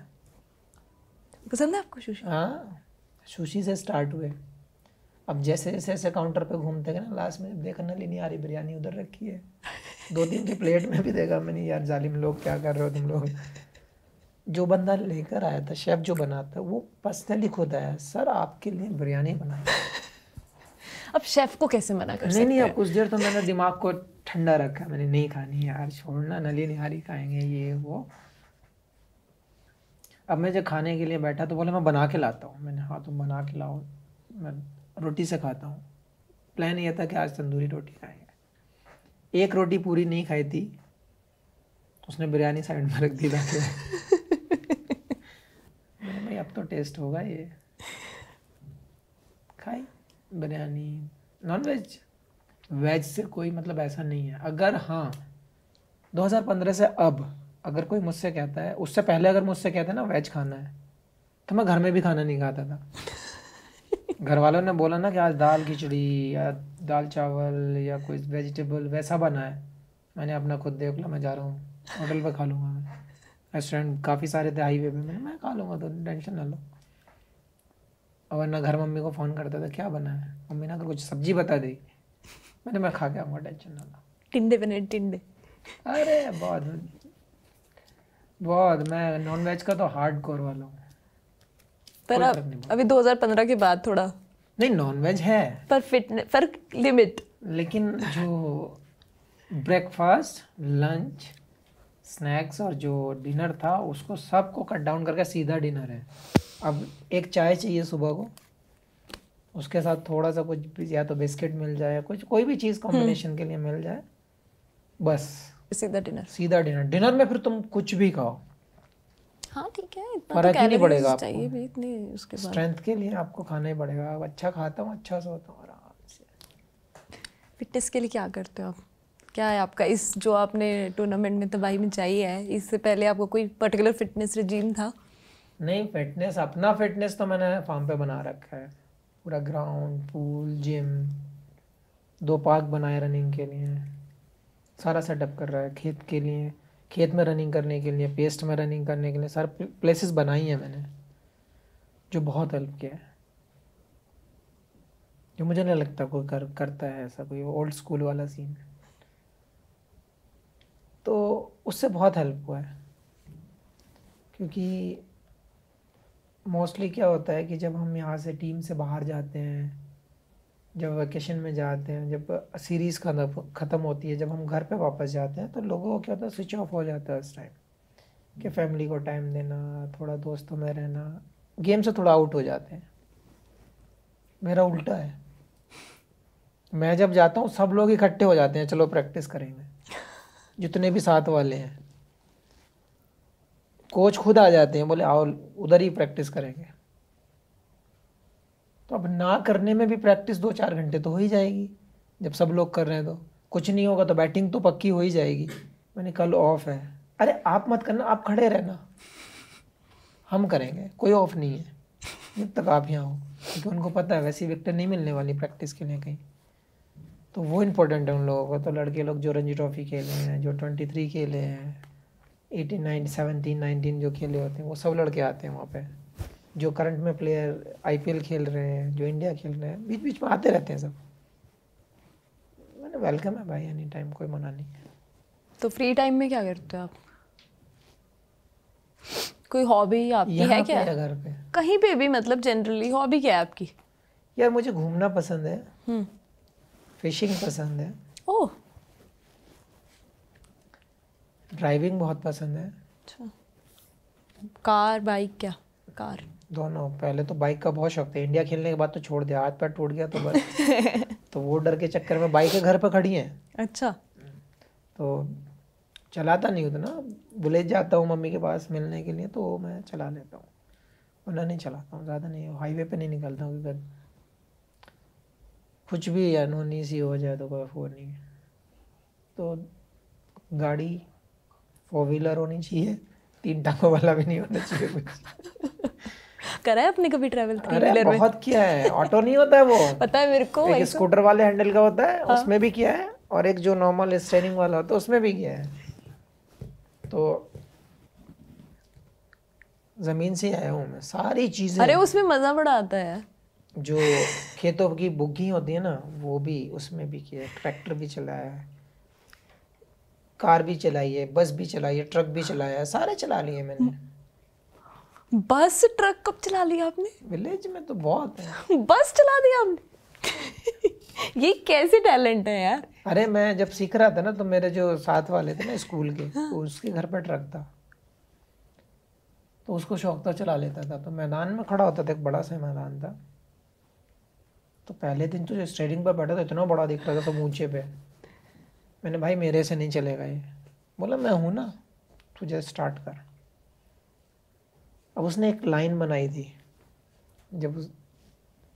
पसंद है आपको सुशी हाँ सुशी से स्टार्ट हुए अब जैसे जैसे ऐसे काउंटर पे घूमते गए ना लास्ट में देखा नली नहीं आ रही बिरयानी उधर रखी है दो तीन की प्लेट में भी देखा मैंने यार जालिम लोग क्या कर रहे हो तुम लोग जो बंदा लेकर आया था शेफ़ जो बनाता है वो पर्सनली खुद आया सर आपके लिए बिरयानी बनाई अब शेफ को कैसे मना कर नहीं नहीं अब कुछ देर तो मैंने दिमाग को ठंडा रखा मैंने नहीं खानी यार छोड़ना नली निहारी खाएंगे ये वो अब मैं जब खाने के लिए बैठा तो बोले मैं बना के लाता हूँ मैंने हाँ तुम बना के लाओ मैं रोटी से खाता हूँ प्लान यह था कि आज तंदूरी रोटी खाएंगे एक रोटी पूरी नहीं खाई थी उसने बिरयानी साइड में रख दी बैठे भाई अब तो टेस्ट होगा ये खाई बिरयानी नॉन वेज वेज से कोई मतलब ऐसा नहीं है अगर हाँ 2015 से अब अगर कोई मुझसे कहता है उससे पहले अगर मुझसे कहता है ना वेज खाना है तो मैं घर में भी खाना नहीं खाता था घर वालों ने बोला ना कि आज दाल खिचड़ी या दाल चावल या कोई वेजिटेबल वैसा बना है मैंने अपना खुद देख लिया मैं जा रहा हूँ होटल पर खा लूँगा मैं रेस्टोरेंट काफ़ी सारे थे हाईवे पे मैंने मैं खा लूँगा तो टेंशन ना लो और वरना घर मम्मी को फ़ोन करता था क्या बना है मम्मी ना अगर तो कुछ सब्जी बता दी मैंने मैं खा के आऊँगा टेंशन ना टिंडे बने टिंडे अरे बहुत बहुत मैं नॉन वेज का तो हार्ड कोर वाला हूँ पर अब अभी 2015 के बाद थोड़ा नहीं नॉन वेज है पर फिटनेस पर लिमिट लेकिन जो ब्रेकफास्ट लंच स्नैक्स और जो डिनर था उसको सबको कट डाउन करके सीधा डिनर है अब एक चाय चाहिए सुबह को उसके साथ थोड़ा सा कुछ या तो बिस्किट मिल जाए कुछ कोई भी चीज़ कॉम्बिनेशन हम्म। के लिए मिल जाए बस सीधा डिनर सीधा डिनर डिनर में फिर तुम कुछ भी खाओ हाँ ठीक है इतना तो फर्क ही नहीं पड़ेगा चाहिए भी इतनी उसके बाद स्ट्रेंथ के लिए आपको खाना ही पड़ेगा अच्छा खाता हूँ अच्छा सोता हूँ आराम से फिटनेस के लिए क्या करते हो आप क्या है आपका इस जो आपने टूर्नामेंट में तबाही में चाहिए है इससे पहले आपको कोई पर्टिकुलर फिटनेस रिजीम था नहीं फिटनेस अपना फिटनेस तो मैंने फार्म पे बना रखा है पूरा ग्राउंड पूल जिम दो पार्क बनाए रनिंग के लिए सारा सेटअप कर रहा है खेत के लिए खेत में रनिंग करने के लिए पेस्ट में रनिंग करने के लिए सारे प्लेसेस बनाई हैं मैंने जो बहुत हेल्प किया है जो मुझे नहीं लगता कोई कर करता है ऐसा कोई ओल्ड स्कूल वाला सीन तो उससे बहुत हेल्प हुआ है क्योंकि मोस्टली क्या होता है कि जब हम यहाँ से टीम से बाहर जाते हैं जब वैकेशन में जाते हैं जब सीरीज़ ख़त्म होती है जब हम घर पे वापस जाते हैं तो लोगों को क्या होता है स्विच ऑफ हो जाता है उस टाइम कि फैमिली को टाइम देना थोड़ा दोस्तों में रहना गेम से थोड़ा आउट हो जाते हैं मेरा उल्टा है मैं जब जाता हूँ सब लोग इकट्ठे हो जाते हैं चलो प्रैक्टिस करेंगे जितने भी साथ वाले हैं कोच खुद आ जाते हैं बोले आओ उधर ही प्रैक्टिस करेंगे तो अब ना करने में भी प्रैक्टिस दो चार घंटे तो हो ही जाएगी जब सब लोग कर रहे हैं तो कुछ नहीं होगा तो बैटिंग तो पक्की हो ही जाएगी मैंने कल ऑफ है अरे आप मत करना आप खड़े रहना हम करेंगे कोई ऑफ नहीं है जब तक आप यहाँ हो क्योंकि उनको पता है वैसी विकटें नहीं मिलने वाली प्रैक्टिस के लिए कहीं तो वो इम्पोर्टेंट है उन लोगों को तो लड़के लोग जो रणजी ट्रॉफी खेले हैं जो ट्वेंटी थ्री खेले हैं एटीन नाइन सेवनटीन नाइनटीन जो खेले होते हैं वो सब लड़के आते हैं वहाँ पे जो करंट में प्लेयर आईपीएल खेल रहे हैं जो इंडिया खेल रहे हैं बीच बीच में आते रहते हैं सब मैंने वेलकम है भाई एनी टाइम कोई मना नहीं तो फ्री टाइम में क्या करते हो आप कोई हॉबी आपकी है क्या है? घर पे कहीं पे भी मतलब जनरली हॉबी क्या है आपकी यार मुझे घूमना पसंद है फिशिंग हम्म। पसंद है ओह ड्राइविंग बहुत पसंद है अच्छा कार बाइक क्या कार दोनों पहले तो बाइक का बहुत शौक था इंडिया खेलने के बाद तो छोड़ दिया हाथ पैर टूट गया तो बस तो वो डर के चक्कर में बाइक घर पर खड़ी है अच्छा तो चलाता नहीं उतना तो बुलेट जाता हूँ मम्मी के पास मिलने के लिए तो मैं चला लेता हूँ वरना नहीं चलाता हूँ ज़्यादा नहीं हाईवे पे नहीं निकलता हूँ क्योंकि कुछ भी अनहोनी सी हो जाए तो कोई फोन नहीं तो गाड़ी फोर व्हीलर होनी चाहिए तीन टांगों वाला भी नहीं होना चाहिए कुछ करा है अपने कभी ट्रैवल व्हीलर में बहुत किया है ऑटो नहीं होता है वो पता है मेरे को एक स्कूटर वाले हैंडल का होता है हाँ। उसमें भी किया है और एक जो नॉर्मल स्टेरिंग वाला होता है उसमें भी किया है तो जमीन से आया हूँ मैं सारी चीजें अरे उसमें मजा बड़ा आता है जो खेतों की बुग्घी होती है ना वो भी उसमें भी किया है ट्रैक्टर भी चलाया है कार भी चलाई है बस भी चलाई है ट्रक भी चलाया है सारे चला लिए मैंने बस ट्रक कब चला लिया आपने विलेज में तो बहुत है बस चला दिया आपने ये कैसे टैलेंट है यार अरे मैं जब सीख रहा था ना तो मेरे जो साथ वाले थे ना स्कूल के हाँ। तो उसके घर पर ट्रक था तो उसको शौक था चला लेता था तो मैदान में खड़ा होता था एक बड़ा सा मैदान था तो पहले दिन तो जो स्टेडिंग पर बैठा था इतना बड़ा दिख रहा था तो ऊंचे पे मैंने भाई मेरे से नहीं चलेगा ये बोला मैं हूँ ना तू जस्ट स्टार्ट कर अब उसने एक लाइन बनाई थी जब उस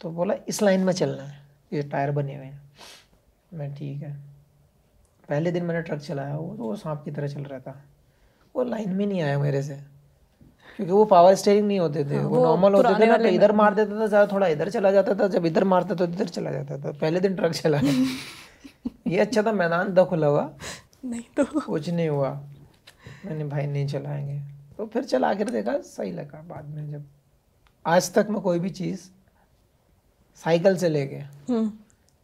तो बोला इस लाइन में चलना है ये टायर बने हुए हैं मैं ठीक है पहले दिन मैंने ट्रक चलाया वो तो वो सांप की तरह चल रहा था वो लाइन में नहीं आया मेरे से क्योंकि वो पावर स्टेयरिंग नहीं होते थे हाँ, वो नॉर्मल होते थे ना तो इधर मार देता था ज़्यादा थोड़ा इधर चला जाता था जब इधर मारता तो इधर चला जाता था पहले दिन ट्रक चला ये अच्छा था मैदान था तो खुला हुआ नहीं तो कुछ नहीं हुआ मैंने भाई नहीं चलाएंगे तो फिर चला कर देखा सही लगा बाद में जब आज तक मैं कोई भी चीज़ साइकिल से लेके हम्म।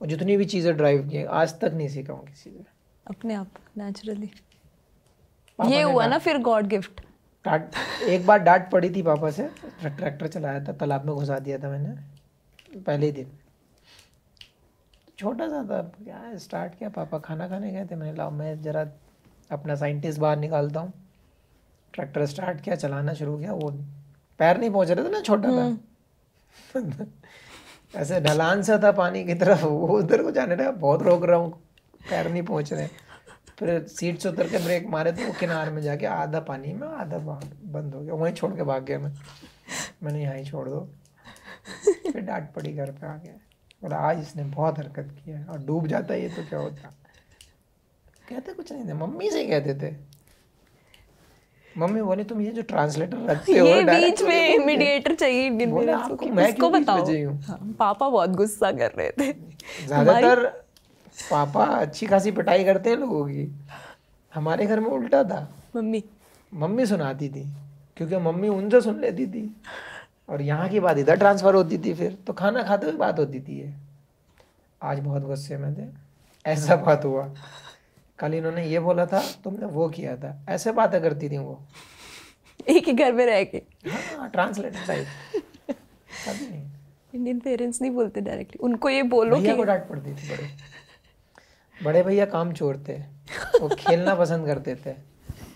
और जितनी भी चीज़ें ड्राइव की आज तक नहीं सीखा हूँ किसी से अपने आप नेचुरली ये हुआ ना फिर गॉड गिफ्ट डांट एक बार डांट पड़ी थी पापा से ट्रैक्टर चलाया था तालाब में घुसा दिया था मैंने पहले ही दिन छोटा सा था क्या स्टार्ट किया पापा खाना खाने गए थे मैंने लाओ मैं ज़रा अपना साइंटिस्ट बाहर निकालता हूँ ट्रैक्टर स्टार्ट किया चलाना शुरू किया वो पैर नहीं पहुँच रहे थे ना छोटा था हम्म। ऐसे ढलान सा था पानी की तरफ वो उधर को जाने लगा बहुत रोक रहा हूँ पैर नहीं पहुँच रहे फिर सीट से उतर के ब्रेक मारे तो वो किनारे में जाके आधा पानी में आधा बंद हो गया वहीं छोड़ के भाग गया मैं मैंने यहाँ ही छोड़ दो फिर डांट पड़ी घर पे आ गया और आज इसने बहुत हरकत की है और डूब जाता ये तो क्या होता कहते कुछ नहीं थे मम्मी से कहते थे मम्मी बोले तुम ये जो ट्रांसलेटर रखते हो बीच में मीडिएटर चाहिए इंडियन बोले आपको मैं क्यों बताओ हाँ, पापा बहुत गुस्सा कर रहे थे ज्यादातर पापा अच्छी खासी पिटाई करते हैं लोगों की हमारे घर में उल्टा था मम्मी मम्मी सुनाती थी क्योंकि मम्मी उनसे सुन लेती थी और यहाँ की बात इधर ट्रांसफ़र होती थी फिर तो खाना खाते हुए बात होती थी ये आज बहुत गुस्से में थे ऐसा बात हुआ कल इन्होंने ये बोला था तुमने वो किया था ऐसे बातें करती थी वो एक ही घर में रह के हाँ ट्रांसलेटर टाइप इंडियन पेरेंट्स नहीं बोलते डायरेक्टली उनको ये बोलो कि को डांट पड़ती थी बड़े बड़े भैया काम छोड़ते वो खेलना पसंद करते थे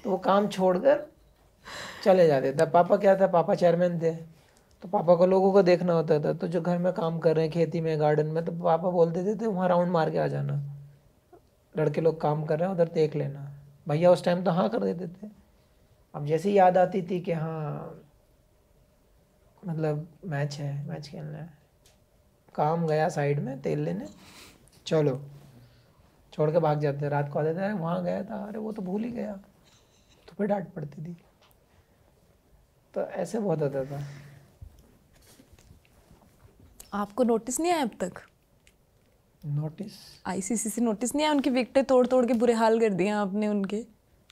तो वो काम छोड़कर चले जाते थे पापा क्या था पापा चेयरमैन थे तो पापा को लोगों को देखना होता था तो जो घर में काम कर रहे हैं खेती में गार्डन में तो पापा बोलते थे तो वहाँ राउंड मार के आ जाना लड़के लोग काम कर रहे हैं उधर देख लेना भैया उस टाइम तो हाँ कर देते थे अब जैसे ही याद आती थी कि हाँ मतलब मैच है मैच खेलना है काम गया साइड में तेल लेने चलो छोड़ के भाग जाते रात को आते थे वहाँ गया था अरे वो तो भूल ही गया तो फिर डांट पड़ती थी तो ऐसे बहुत होता था आपको नोटिस नहीं आया अब तक नोटिस आईसीसी से नोटिस नहीं आया उनकी विकेट तोड़ तोड़ के बुरे हाल कर दिए आपने उनके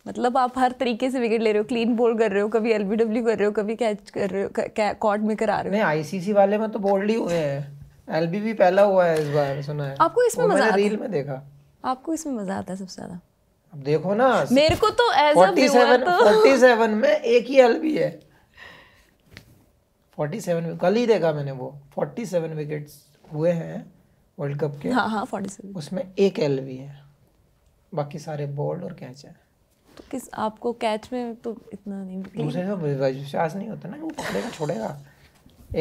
मतलब आप हर तरीके से विकेट ले रहे हो क्लीन बॉल कर रहे हो कभी एल कर रहे हो कभी कैच कर रहे हो कॉर्ड में करा रहे हो नहीं आईसीसी वाले में तो बोल्ड ही हुए हैं एलबी भी पहला हुआ है इस बार सुना है आपको इसमें मजा आता रील में देखा आपको इसमें मजा आता है सबसे ज्यादा अब देखो ना मेरे को तो एज अ 47 47 में एक ही एलबी है फोर्टी सेवन कल ही देखा मैंने वो फोर्टी सेवन विकेट हुए हैं वर्ल्ड कप के हाँ हाँ फोर्टी सेवन उसमें एक एल भी है बाकी सारे बॉल और कैच है तो किस आपको कैच में तो इतना नहीं दूसरे का तो विश्वास नहीं होता ना वो पकड़ेगा छोड़ेगा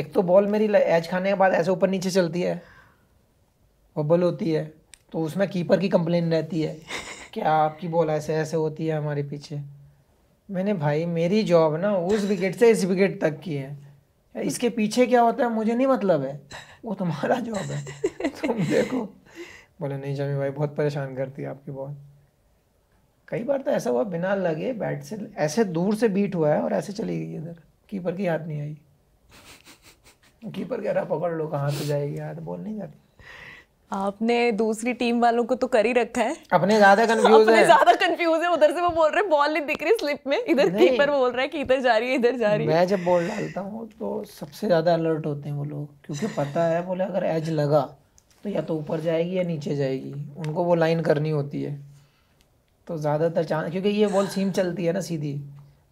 एक तो बॉल मेरी एज खाने के बाद ऐसे ऊपर नीचे चलती है बबल होती है तो उसमें कीपर की कंप्लेन रहती है कि आपकी बॉल ऐसे ऐसे होती है हमारे पीछे मैंने भाई मेरी जॉब ना उस विकेट से इस विकेट तक की है इसके पीछे क्या होता है मुझे नहीं मतलब है वो तुम्हारा जॉब है तुम देखो बोले नहीं जमी भाई बहुत परेशान करती है आपकी बहुत कई बार तो ऐसा हुआ बिना लगे बैट से ऐसे दूर से बीट हुआ है और ऐसे चली गई इधर कीपर की याद नहीं आई कीपर कह रहा पकड़ लो कहाँ से जाएगी यार बोल नहीं जाती आपने दूसरी टीम वालों को तो कर ही रखा है अपने ज्यादा कंफ्यूज है ज्यादा कंफ्यूज है उधर से वो बोल रहे बॉल नहीं दिख रही स्लिप में इधर कीपर बोल रहा है कि इधर जा रही है इधर जा रही है मैं जब बॉल डालता हूँ तो सबसे ज्यादा अलर्ट होते हैं वो लोग क्योंकि पता है बोले अगर एज लगा तो या तो ऊपर जाएगी या नीचे जाएगी उनको वो लाइन करनी होती है तो ज़्यादातर चांस क्योंकि ये बॉल सीम चलती है ना सीधी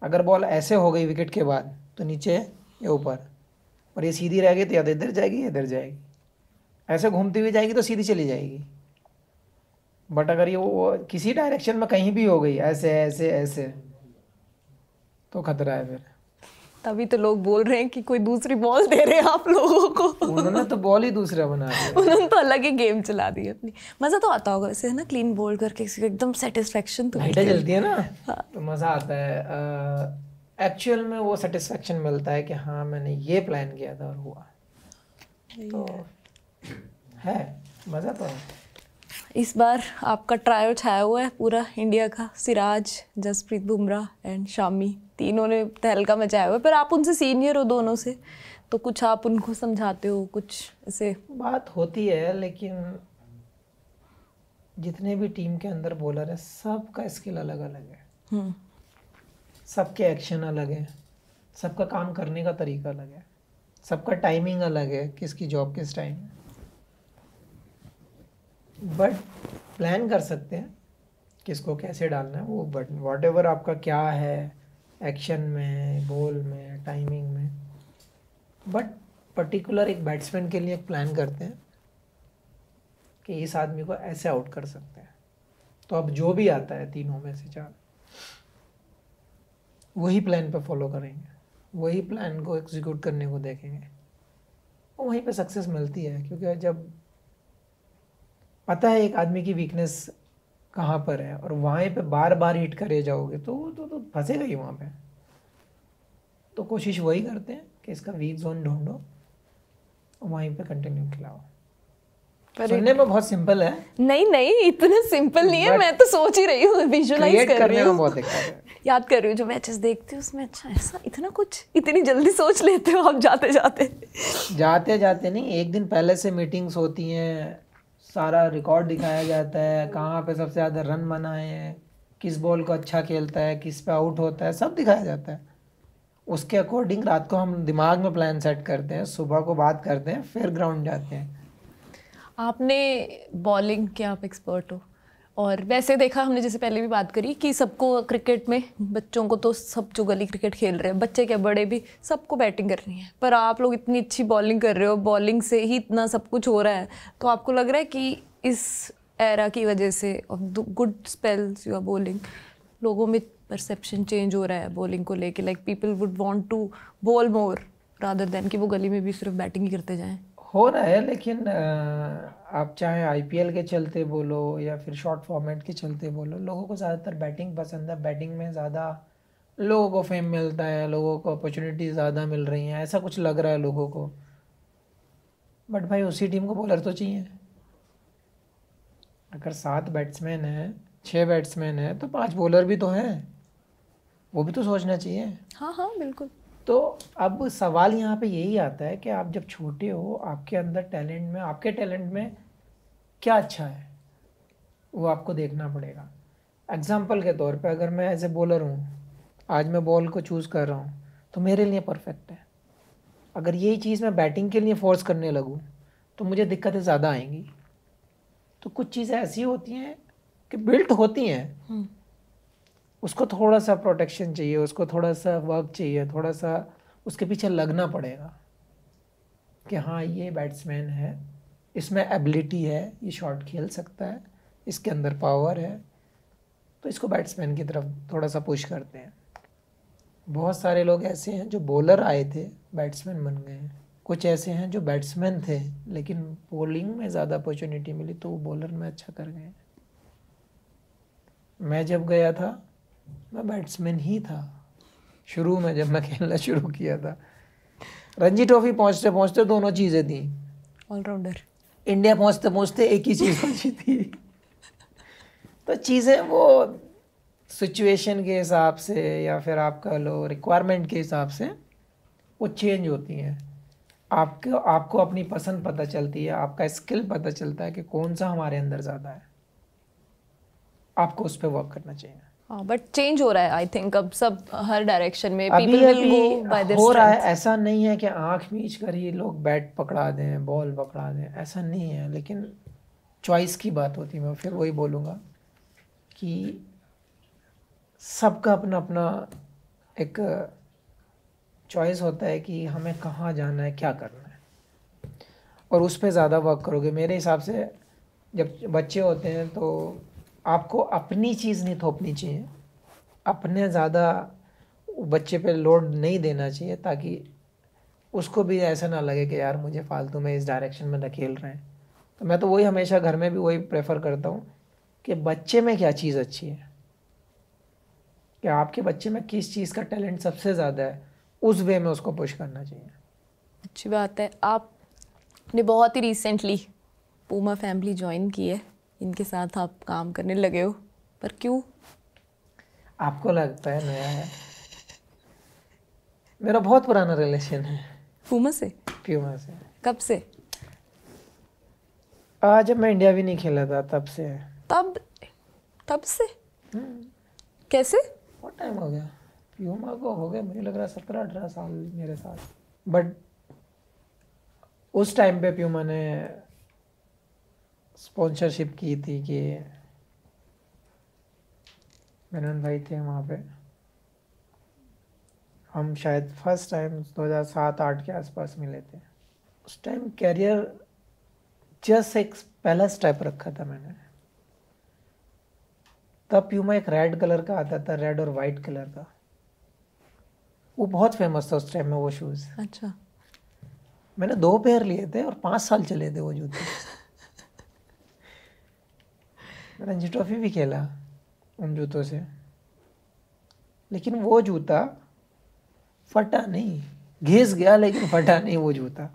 अगर बॉल ऐसे हो गई विकेट के बाद तो नीचे या ऊपर और ये सीधी रह गई तो या तो इधर जाएगी या इधर जाएगी ऐसे घूमती हुई जाएगी तो सीधी चली जाएगी बट अगर ये वो किसी डायरेक्शन में कहीं भी हो गई ऐसे ऐसे ऐसे तो खतरा है फिर तभी तो लोग बोल रहे हैं कि कोई दूसरी बॉल दे रहे हैं आप लोगों को उन्होंने तो बॉल ही दूसरा बना दिया उन्होंने तो अलग ही गेम चला दी अपनी मज़ा तो आता होगा वैसे है ना क्लीन बोल्ड करके एकदम सेटिस्फेक्शन तो लाइटें जलती है ना हाँ। तो मज़ा आता है एक्चुअल में वो सेटिस्फेक्शन मिलता है कि हाँ मैंने ये प्लान किया था और हुआ तो है मज़ा तो है इस बार आपका ट्रायल छाया हुआ है पूरा इंडिया का सिराज जसप्रीत बुमराह एंड शामी तीनों ने तहलका मचाया हुआ है पर आप उनसे सीनियर हो दोनों से तो कुछ आप उनको समझाते हो कुछ इसे बात होती है लेकिन जितने भी टीम के अंदर बॉलर है सबका हम्म। स्किल अलग अलग है सबके एक्शन अलग है सबका काम करने का तरीका अलग है सबका टाइमिंग अलग है किसकी जॉब किस टाइम है बट प्लान कर सकते हैं किसको कैसे डालना है वो बट वॉट एवर आपका क्या है एक्शन में बॉल में टाइमिंग में बट पर्टिकुलर एक बैट्समैन के लिए एक प्लान करते हैं कि इस आदमी को ऐसे आउट कर सकते हैं तो अब जो भी आता है तीनों में से चार वही प्लान पे फॉलो करेंगे वही प्लान को एग्जीक्यूट करने को देखेंगे और वहीं पे सक्सेस मिलती है क्योंकि जब पता है एक आदमी की वीकनेस कहाँ पर है और वहाँ पे बार बार हिट करे जाओगे तो तो तो फंसेगा ही वहाँ पे तो कोशिश वही करते हैं कि इसका वीक जोन ढूंढो और वहीं पे कंटिन्यू खिलाओ सुनने में बहुत सिंपल है नहीं नहीं इतना सिंपल नहीं है मैं तो सोच ही रही हूँ विजुअलाइज कर रही हूँ याद कर रही हूँ जो मैचेस देखती हूँ उसमें अच्छा ऐसा इतना कुछ इतनी जल्दी सोच लेते हो आप जाते जाते जाते जाते नहीं एक दिन पहले से मीटिंग्स होती हैं सारा रिकॉर्ड दिखाया जाता है कहाँ पे सबसे ज़्यादा रन बनाए हैं किस बॉल को अच्छा खेलता है किस पे आउट होता है सब दिखाया जाता है उसके अकॉर्डिंग रात को हम दिमाग में प्लान सेट करते हैं सुबह को बात करते हैं फिर ग्राउंड जाते हैं आपने बॉलिंग के आप एक्सपर्ट हो और वैसे देखा हमने जैसे पहले भी बात करी कि सबको क्रिकेट में बच्चों को तो सब जो गली क्रिकेट खेल रहे हैं बच्चे क्या बड़े भी सबको बैटिंग करनी है पर आप लोग इतनी अच्छी बॉलिंग कर रहे हो बॉलिंग से ही इतना सब कुछ हो रहा है तो आपको लग रहा है कि इस एरा की वजह से good spells you are bowling लोगों में परसेप्शन चेंज हो रहा है बॉलिंग को लेके like people would want to bowl more rather than कि वो गली में भी सिर्फ बैटिंग ही करते जाएं हो रहा है लेकिन आप चाहे आईपीएल के चलते बोलो या फिर शॉर्ट फॉर्मेट के चलते बोलो लोगों को ज़्यादातर बैटिंग पसंद है बैटिंग में ज़्यादा लोगों को फेम मिलता है लोगों को अपॉर्चुनिटी ज़्यादा मिल रही हैं ऐसा कुछ लग रहा है लोगों को बट भाई उसी टीम को बॉलर तो चाहिए अगर सात बैट्समैन हैं छः बैट्समैन हैं तो पांच बॉलर भी तो हैं वो भी तो सोचना चाहिए हाँ हाँ बिल्कुल तो अब सवाल यहाँ पे यही आता है कि आप जब छोटे हो आपके अंदर टैलेंट में आपके टैलेंट में क्या अच्छा है वो आपको देखना पड़ेगा एग्ज़ाम्पल के तौर पे अगर मैं एज ए बॉलर हूँ आज मैं बॉल को चूज़ कर रहा हूँ तो मेरे लिए परफेक्ट है अगर यही चीज़ मैं बैटिंग के लिए फ़ोर्स करने लगूँ तो मुझे दिक्कतें ज़्यादा आएंगी तो कुछ चीज़ें ऐसी होती हैं कि बिल्ट होती हैं हम्म। उसको थोड़ा सा प्रोटेक्शन चाहिए उसको थोड़ा सा वर्क चाहिए थोड़ा सा उसके पीछे लगना पड़ेगा कि हाँ ये बैट्समैन है इसमें एबिलिटी है ये शॉट खेल सकता है इसके अंदर पावर है तो इसको बैट्समैन की तरफ थोड़ा सा पुश करते हैं बहुत सारे लोग ऐसे हैं जो बॉलर आए थे बैट्समैन बन गए हैं कुछ ऐसे हैं जो बैट्समैन थे लेकिन बॉलिंग में ज़्यादा अपॉर्चुनिटी मिली तो वो बॉलर में अच्छा कर गए मैं जब गया था मैं बैट्समैन ही था शुरू में जब मैं खेलना शुरू किया था रणजी ट्रॉफी पहुंचते पहुंचते दोनों चीज़ें थी ऑलराउंडर इंडिया पहुंचते पहुंचते एक ही चीज़ पहुंची थी तो चीज़ें वो सिचुएशन के हिसाब से या फिर आप कह लो रिक्वायरमेंट के हिसाब से वो चेंज होती हैं आपको आपको अपनी पसंद पता चलती है आपका स्किल पता चलता है कि कौन सा हमारे अंदर ज़्यादा है आपको उस पर वर्क करना चाहिए बट हाँ, चेंज हो रहा है आई थिंक अब सब हर डायरेक्शन में अभी अभी हो रहा है ऐसा नहीं है कि आंख मीच कर ही लोग बैट पकड़ा दें बॉल पकड़ा दें ऐसा नहीं है लेकिन चॉइस की बात होती है मैं फिर वही बोलूँगा कि सबका अपना अपना एक चॉइस होता है कि हमें कहाँ जाना है क्या करना है और उस पर ज़्यादा वर्क करोगे मेरे हिसाब से जब बच्चे होते हैं तो आपको अपनी चीज़ नहीं थोपनी चाहिए अपने ज़्यादा बच्चे पे लोड नहीं देना चाहिए ताकि उसको भी ऐसा ना लगे कि यार मुझे फालतू में इस डायरेक्शन में धकेल रहे हैं तो मैं तो वही हमेशा घर में भी वही प्रेफर करता हूँ कि बच्चे में क्या चीज़ अच्छी है कि आपके बच्चे में किस चीज़ का टैलेंट सबसे ज़्यादा है उस वे में उसको पुश करना चाहिए अच्छी बात है आपने बहुत ही रिसेंटली पूमा फैमिली ज्वाइन की है इनके साथ आप काम करने लगे हो पर क्यों आपको लगता है नया है मेरा बहुत पुराना रिलेशन है पूमा से प्यूमा से कब से आज जब मैं इंडिया भी नहीं खेला था तब से तब तब से हुँ. हम्म। कैसे बहुत टाइम हो गया प्यूमा को हो गया मुझे लग रहा है सत्रह अठारह साल मेरे साथ बट उस टाइम पे प्यूमा ने स्पॉन्सरशिप की थी कि मेनन भाई थे वहाँ पे हम शायद फर्स्ट टाइम 2007-8 के आसपास मिले थे उस टाइम कैरियर जस्ट एक पहला स्टेप रखा था मैंने तब प्यूमा एक रेड कलर का आता था रेड और वाइट कलर का वो बहुत फेमस था उस टाइम में वो शूज़ अच्छा मैंने दो पेयर लिए थे और पाँच साल चले थे वो जूते रणजी ट्रॉफी भी खेला उन जूतों से लेकिन वो जूता फटा नहीं घिस गया लेकिन फटा नहीं वो जूता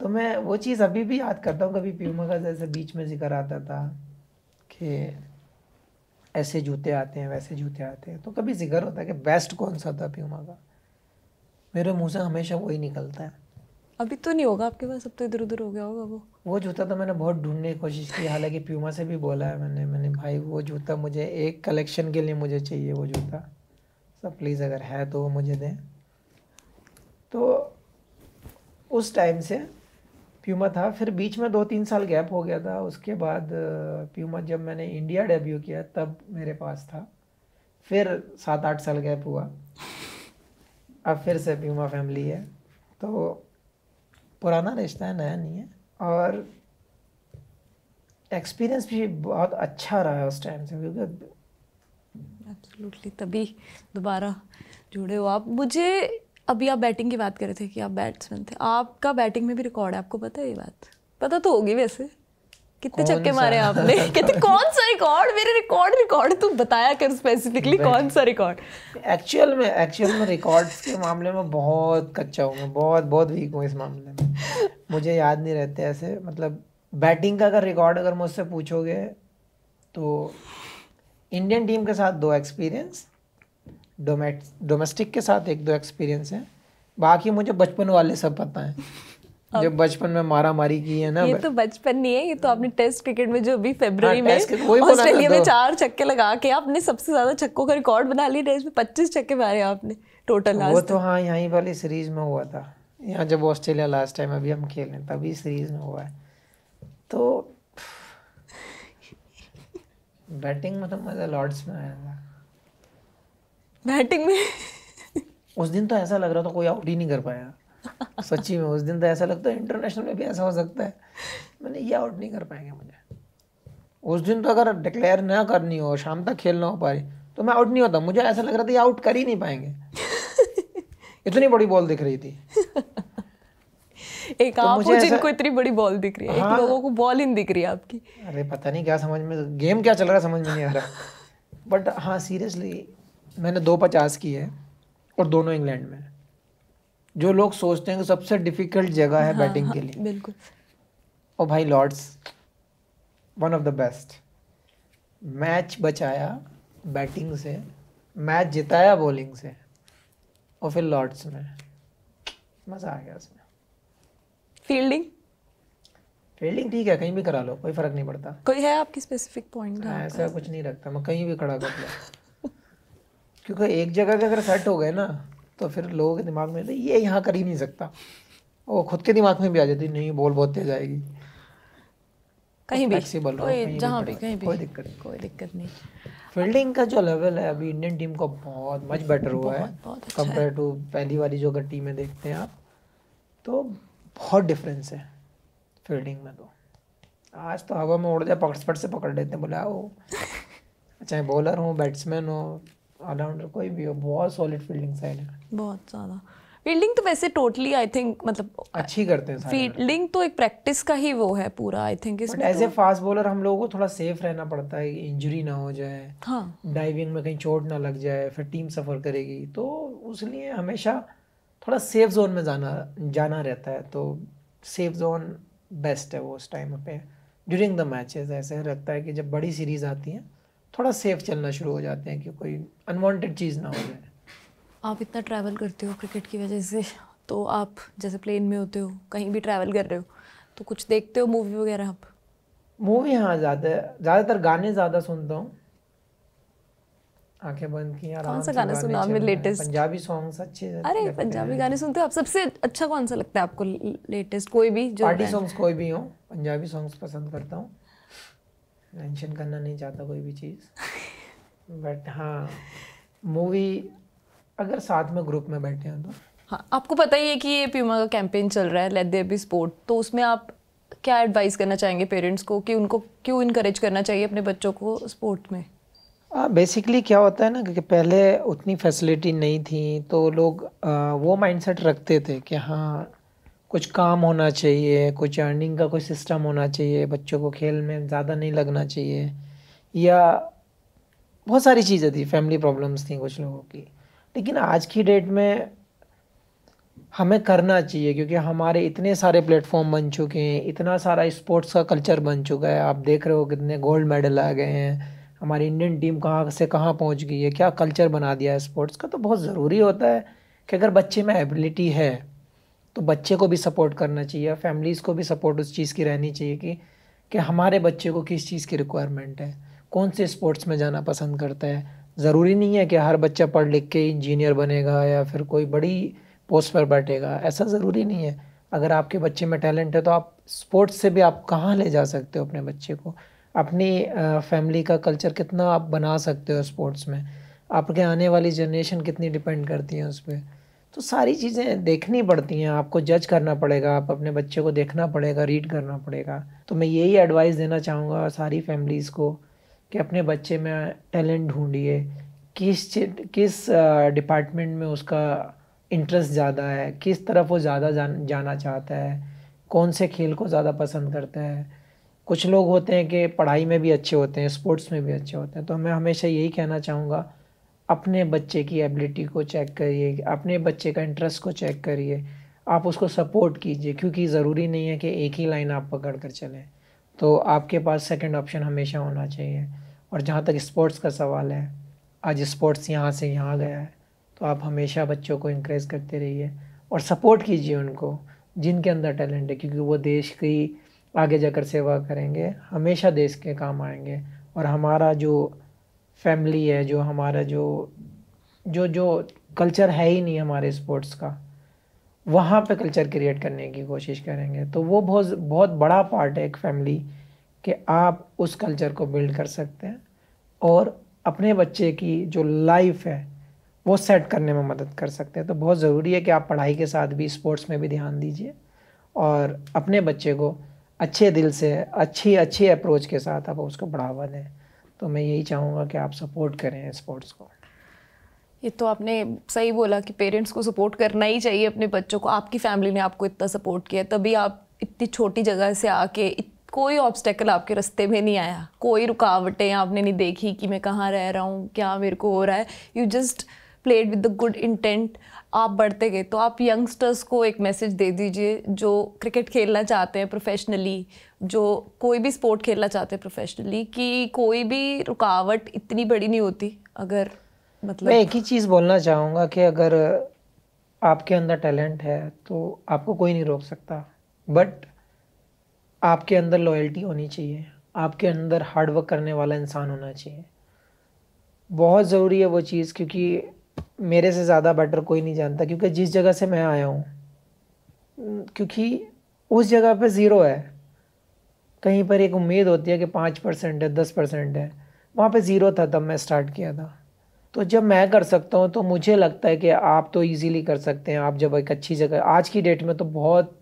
तो मैं वो चीज़ अभी भी याद करता हूँ कभी प्यूमा का जैसे बीच में जिक्र आता था कि ऐसे जूते आते हैं वैसे जूते आते हैं तो कभी जिक्र होता है कि बेस्ट कौन सा था प्यूमा का मेरे मुंह से हमेशा वही निकलता है अभी तो नहीं होगा आपके पास अब तो इधर उधर हो गया होगा वो वो जूता तो मैंने बहुत ढूंढने की कोशिश की हालांकि प्यूमा से भी बोला है मैंने मैंने भाई वो जूता मुझे एक कलेक्शन के लिए मुझे चाहिए वो जूता सर प्लीज़ अगर है तो वो मुझे दें तो उस टाइम से प्यूमा था फिर बीच में दो तीन साल गैप हो गया था उसके बाद प्यूमा जब मैंने इंडिया डेब्यू किया तब मेरे पास था फिर सात आठ साल गैप हुआ अब फिर से प्यूमा फैमिली है तो पुराना रिश्ता है नया नहीं है और एक्सपीरियंस भी बहुत अच्छा रहा उस टाइम से क्योंकि एब्सोल्युटली तभी दोबारा जुड़े हो आप मुझे अभी आप बैटिंग की बात कर रहे थे कि आप बैट्समैन थे आपका बैटिंग में भी रिकॉर्ड है आपको पता है ये बात पता तो होगी वैसे कितने चक्के मारे आपने कहते कौन सा रिकॉर्ड मेरे रिकॉर्ड रिकॉर्ड तू बताया कर स्पेसिफिकली कौन सा रिकॉर्ड एक्चुअल में एक्चुअल में रिकॉर्ड्स के मामले में बहुत कच्चा हूँ मैं बहुत बहुत वीक हूँ इस मामले में मुझे याद नहीं रहते ऐसे मतलब बैटिंग का अगर रिकॉर्ड अगर मुझसे पूछोगे तो इंडियन टीम के साथ दो एक्सपीरियंस डोमेस्टिक के साथ एक दो एक्सपीरियंस है बाकी मुझे बचपन वाले सब पता है जब बचपन में मारा मारी की है ना ये तो बचपन नहीं है ये तो आपने टेस्ट क्रिकेट में जो अभी फेब्रुवरी हाँ, में ऑस्ट्रेलिया में तो। चार छक्के लगा के आपने सबसे ज्यादा छक्कों का रिकॉर्ड बना लिया टेस्ट में पच्चीस छक्के मारे आपने टोटल वो तो हाँ यहाँ वाली सीरीज में हुआ था यहाँ जब ऑस्ट्रेलिया लास्ट टाइम अभी हम खेल रहे तभी सीरीज में हुआ है तो बैटिंग में तो मज़ा लॉर्ड्स में आया था बैटिंग में उस दिन तो ऐसा लग रहा था कोई आउट ही नहीं कर पाया सच्ची में उस दिन तो ऐसा लगता है इंटरनेशनल में भी ऐसा हो सकता है मैंने ये आउट नहीं कर पाएंगे मुझे उस दिन तो अगर डिक्लेयर ना करनी हो शाम तक खेल ना हो रही तो मैं आउट नहीं होता मुझे ऐसा लग रहा था ये आउट कर ही नहीं पाएंगे इतनी बड़ी बॉल दिख रही थी एक तो आप हो इतनी बड़ी बॉल दिख रही है हाँ, एक लोगों को बॉल ही दिख रही है आपकी अरे पता नहीं क्या समझ में गेम क्या चल रहा है समझ में नहीं आ रहा बट हाँ सीरियसली मैंने दो पचास की है और दोनों इंग्लैंड में जो लोग सोचते हैं कि सबसे डिफिकल्ट जगह है हाँ, बैटिंग हाँ, के लिए बिल्कुल ओ भाई Lord's one of the best match बचाया बैटिंग से मैच जिताया बॉलिंग से और फिर लॉर्ड्स में मज़ा आ गया उसमें फील्डिंग फील्डिंग ठीक है कहीं भी करा लो कोई फर्क नहीं पड़ता कोई है आपकी स्पेसिफिक पॉइंट हाँ, ऐसा कुछ नहीं रखता मैं कहीं भी खड़ा कर लो क्योंकि एक जगह के अगर सेट हो गए ना तो फिर लोगों के दिमाग में ये यहाँ कर ही नहीं सकता वो खुद के दिमाग में भी आ जाती नहीं बॉल बहुत तेज आएगी कहीं तो भी कोई जहाँ भी कहीं भी कोई दिक्कत कोई दिक्कत नहीं फील्डिंग का जो लेवल है अभी इंडियन टीम का बहुत मच बेटर हुआ है कंपेयर टू अच्छा पहली वाली जो अगर टीमें देखते हैं आप तो बहुत डिफरेंस है फील्डिंग में तो आज तो हवा में उड़ जाए पकड़ पट से पकड़ लेते हैं बोले आओ चाहे बॉलर हो बैट्समैन हो ऑलराउंडर कोई भी हो बहुत सॉलिड फील्डिंग साइड है बहुत ज़्यादा फील्डिंग तो वैसे टोटली आई थिंक मतलब अच्छी करते हैं फील्डिंग तो एक प्रैक्टिस का ही वो है पूरा आई थिंक इसमें एज ए फास्ट बॉलर हम लोगों को थोड़ा सेफ रहना पड़ता है इंजरी ना हो जाए हाँ डाइविंग में कहीं चोट ना लग जाए फिर टीम सफ़र करेगी तो उसलिए हमेशा थोड़ा सेफ जोन में जाना जाना रहता है तो सेफ जोन बेस्ट है वो उस टाइम पे ड्यूरिंग द मैचेस ऐसे लगता है कि जब बड़ी सीरीज़ आती हैं थोड़ा सेफ चलना शुरू हो जाते हैं कि कोई अनवांटेड चीज़ ना हो जाए आप इतना ट्रैवल करते हो क्रिकेट की वजह से तो आप जैसे प्लेन में होते हो कहीं भी ट्रैवल कर रहे हो तो कुछ देखते हो मूवी वगैरह आप मूवी हाँ ज़्यादा ज़्यादातर गाने ज़्यादा सुनता हूँ आंखें बंद की यार कौन सा गाना सुना आपने लेटेस्ट पंजाबी सॉन्ग्स अच्छे अरे पंजाबी गाने सुनते हो आप सबसे अच्छा कौन सा लगता है आपको लेटेस्ट कोई भी जो पार्टी सॉन्ग्स कोई भी हो पंजाबी सॉन्ग्स पसंद करता हूँ मेंशन करना नहीं चाहता कोई भी चीज़ बट हाँ मूवी अगर साथ में ग्रुप में बैठे हैं तो हाँ आपको पता ही है कि ये प्यूमा का कैंपेन चल रहा है लेट देयर बी स्पोर्ट तो उसमें आप क्या एडवाइस करना चाहेंगे पेरेंट्स को कि उनको क्यों इनक्रेज करना चाहिए अपने बच्चों को स्पोर्ट में बेसिकली क्या होता है ना कि पहले उतनी फैसिलिटी नहीं थी तो लोग आ, वो माइंडसेट रखते थे कि हाँ कुछ काम होना चाहिए कुछ अर्निंग का कोई सिस्टम होना चाहिए बच्चों को खेल में ज़्यादा नहीं लगना चाहिए या बहुत सारी चीज़ें थी फैमिली प्रॉब्लम्स थी कुछ लोगों की लेकिन आज की डेट में हमें करना चाहिए क्योंकि हमारे इतने सारे प्लेटफॉर्म बन चुके हैं इतना सारा स्पोर्ट्स का कल्चर बन चुका है आप देख रहे हो कितने गोल्ड मेडल आ गए हैं हमारी इंडियन टीम कहाँ से कहाँ पहुँच गई है क्या कल्चर बना दिया है स्पोर्ट्स का तो बहुत ज़रूरी होता है कि अगर बच्चे में एबिलिटी है तो बच्चे को भी सपोर्ट करना चाहिए फैमिलीज़ को भी सपोर्ट उस चीज़ की रहनी चाहिए कि कि हमारे बच्चे को किस चीज़ की रिक्वायरमेंट है कौन से स्पोर्ट्स में जाना पसंद करता है ज़रूरी नहीं है कि हर बच्चा पढ़ लिख के इंजीनियर बनेगा या फिर कोई बड़ी पोस्ट पर बैठेगा ऐसा ज़रूरी नहीं है अगर आपके बच्चे में टैलेंट है तो आप स्पोर्ट्स से भी आप कहाँ ले जा सकते हो अपने बच्चे को अपनी फैमिली का कल्चर कितना आप बना सकते हो स्पोर्ट्स में आपके आने वाली जनरेशन कितनी डिपेंड करती है उस पर तो सारी चीज़ें देखनी पड़ती हैं आपको जज करना पड़ेगा आप अपने बच्चे को देखना पड़ेगा रीड करना पड़ेगा तो मैं यही एडवाइस देना चाहूँगा सारी फैमिलीज़ को कि अपने बच्चे में टैलेंट ढूंढिए किस किस डिपार्टमेंट में उसका इंटरेस्ट ज़्यादा है किस तरफ वो ज़्यादा जान, जाना चाहता है कौन से खेल को ज़्यादा पसंद करता है कुछ लोग होते हैं कि पढ़ाई में भी अच्छे होते हैं स्पोर्ट्स में भी अच्छे होते हैं तो मैं हमेशा यही कहना चाहूँगा अपने बच्चे की एबिलिटी को चेक करिए अपने बच्चे का इंटरेस्ट को चेक करिए आप उसको सपोर्ट कीजिए क्योंकि ज़रूरी नहीं है कि एक ही लाइन आप पकड़ कर चलें तो आपके पास सेकंड ऑप्शन हमेशा होना चाहिए और जहाँ तक स्पोर्ट्स का सवाल है आज स्पोर्ट्स यहाँ से यहाँ गया है तो आप हमेशा बच्चों को इंक्रेज करते रहिए और सपोर्ट कीजिए उनको जिनके अंदर टैलेंट है क्योंकि वो देश की आगे जाकर सेवा करेंगे हमेशा देश के काम आएंगे और हमारा जो फैमिली है जो हमारा जो जो जो कल्चर है ही नहीं हमारे स्पोर्ट्स का वहाँ पे कल्चर क्रिएट करने की कोशिश करेंगे तो वो बहुत बहुत बड़ा पार्ट है एक फैमिली कि आप उस कल्चर को बिल्ड कर सकते हैं और अपने बच्चे की जो लाइफ है वो सेट करने में मदद कर सकते हैं तो बहुत ज़रूरी है कि आप पढ़ाई के साथ भी स्पोर्ट्स में भी ध्यान दीजिए और अपने बच्चे को अच्छे दिल से अच्छी अच्छी अप्रोच के साथ आप उसको बढ़ावा दें तो मैं यही चाहूँगा कि आप सपोर्ट करें स्पोर्ट्स को ये तो आपने सही बोला कि पेरेंट्स को सपोर्ट करना ही चाहिए अपने बच्चों को आपकी फैमिली ने आपको इतना सपोर्ट किया तभी आप इतनी छोटी जगह से आके कोई ऑब्स्टेकल आपके रास्ते में नहीं आया कोई रुकावटें आपने नहीं देखी कि मैं कहाँ रह रहा हूँ क्या मेरे को हो रहा है you just played with the good intent आप बढ़ते गए तो आप यंगस्टर्स को एक मैसेज दे दीजिए जो क्रिकेट खेलना चाहते हैं प्रोफेशनली जो कोई भी स्पोर्ट खेलना चाहते हैं प्रोफेशनली कि कोई भी रुकावट इतनी बड़ी नहीं होती अगर मतलब मैं एक ही चीज़ बोलना चाहूँगा कि अगर आपके अंदर टैलेंट है तो आपको कोई नहीं रोक सकता बट आपके अंदर लॉयल्टी होनी चाहिए आपके अंदर हार्डवर्क करने वाला इंसान होना चाहिए बहुत ज़रूरी है वो चीज़ क्योंकि मेरे से ज़्यादा बेटर कोई नहीं जानता क्योंकि जिस जगह से मैं आया हूँ क्योंकि उस जगह पे ज़ीरो है कहीं पर एक उम्मीद होती है कि पाँच परसेंट है दस परसेंट है वहाँ पे ज़ीरो था तब मैं स्टार्ट किया था तो जब मैं कर सकता हूँ तो मुझे लगता है कि आप तो इजीली कर सकते हैं आप जब एक अच्छी जगह आज की डेट में तो बहुत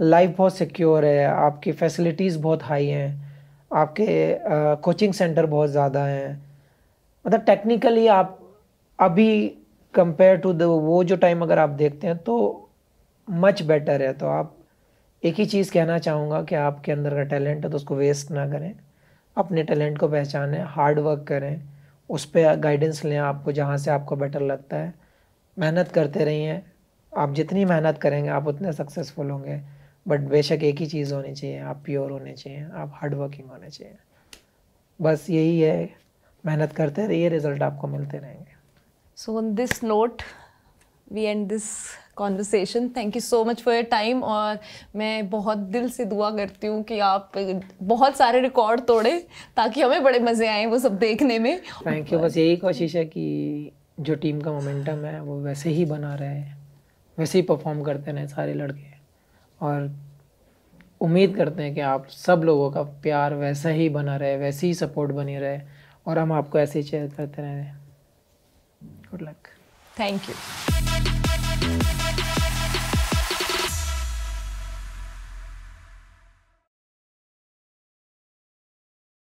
लाइफ बहुत सिक्योर है आपकी फैसिलिटीज़ बहुत हाई हैं आपके कोचिंग सेंटर बहुत ज़्यादा हैं मतलब टेक्निकली आप अभी कंपेयर टू द वो जो टाइम अगर आप देखते हैं तो मच बेटर है तो आप एक ही चीज़ कहना चाहूँगा कि आपके अंदर का टैलेंट है तो उसको वेस्ट ना करें अपने टैलेंट को पहचानें हार्ड वर्क करें उस पर गाइडेंस लें आपको जहाँ से आपको बेटर लगता है मेहनत करते रहिए आप जितनी मेहनत करेंगे आप उतने सक्सेसफुल होंगे बट बेशक एक ही चीज़ होनी चाहिए आप प्योर होने चाहिए आप हार्ड वर्किंग होने चाहिए बस यही है मेहनत करते रहिए रिजल्ट आपको मिलते रहेंगे so on this note we end this conversation thank you so much for your time और मैं बहुत दिल से दुआ करती हूँ कि आप बहुत सारे रिकॉर्ड तोड़े ताकि हमें बड़े मज़े आए वो सब देखने में थैंक यू बस यही कोशिश है कि जो टीम का मोमेंटम है वो वैसे ही बना रहे वैसे ही परफॉर्म करते रहे सारे लड़के और उम्मीद करते हैं कि आप सब लोगों का प्यार वैसा ही बना रहे वैसे ही सपोर्ट बनी रहे और हम आपको ऐसे ही चेयर करते रहें good luck thank you Thank you.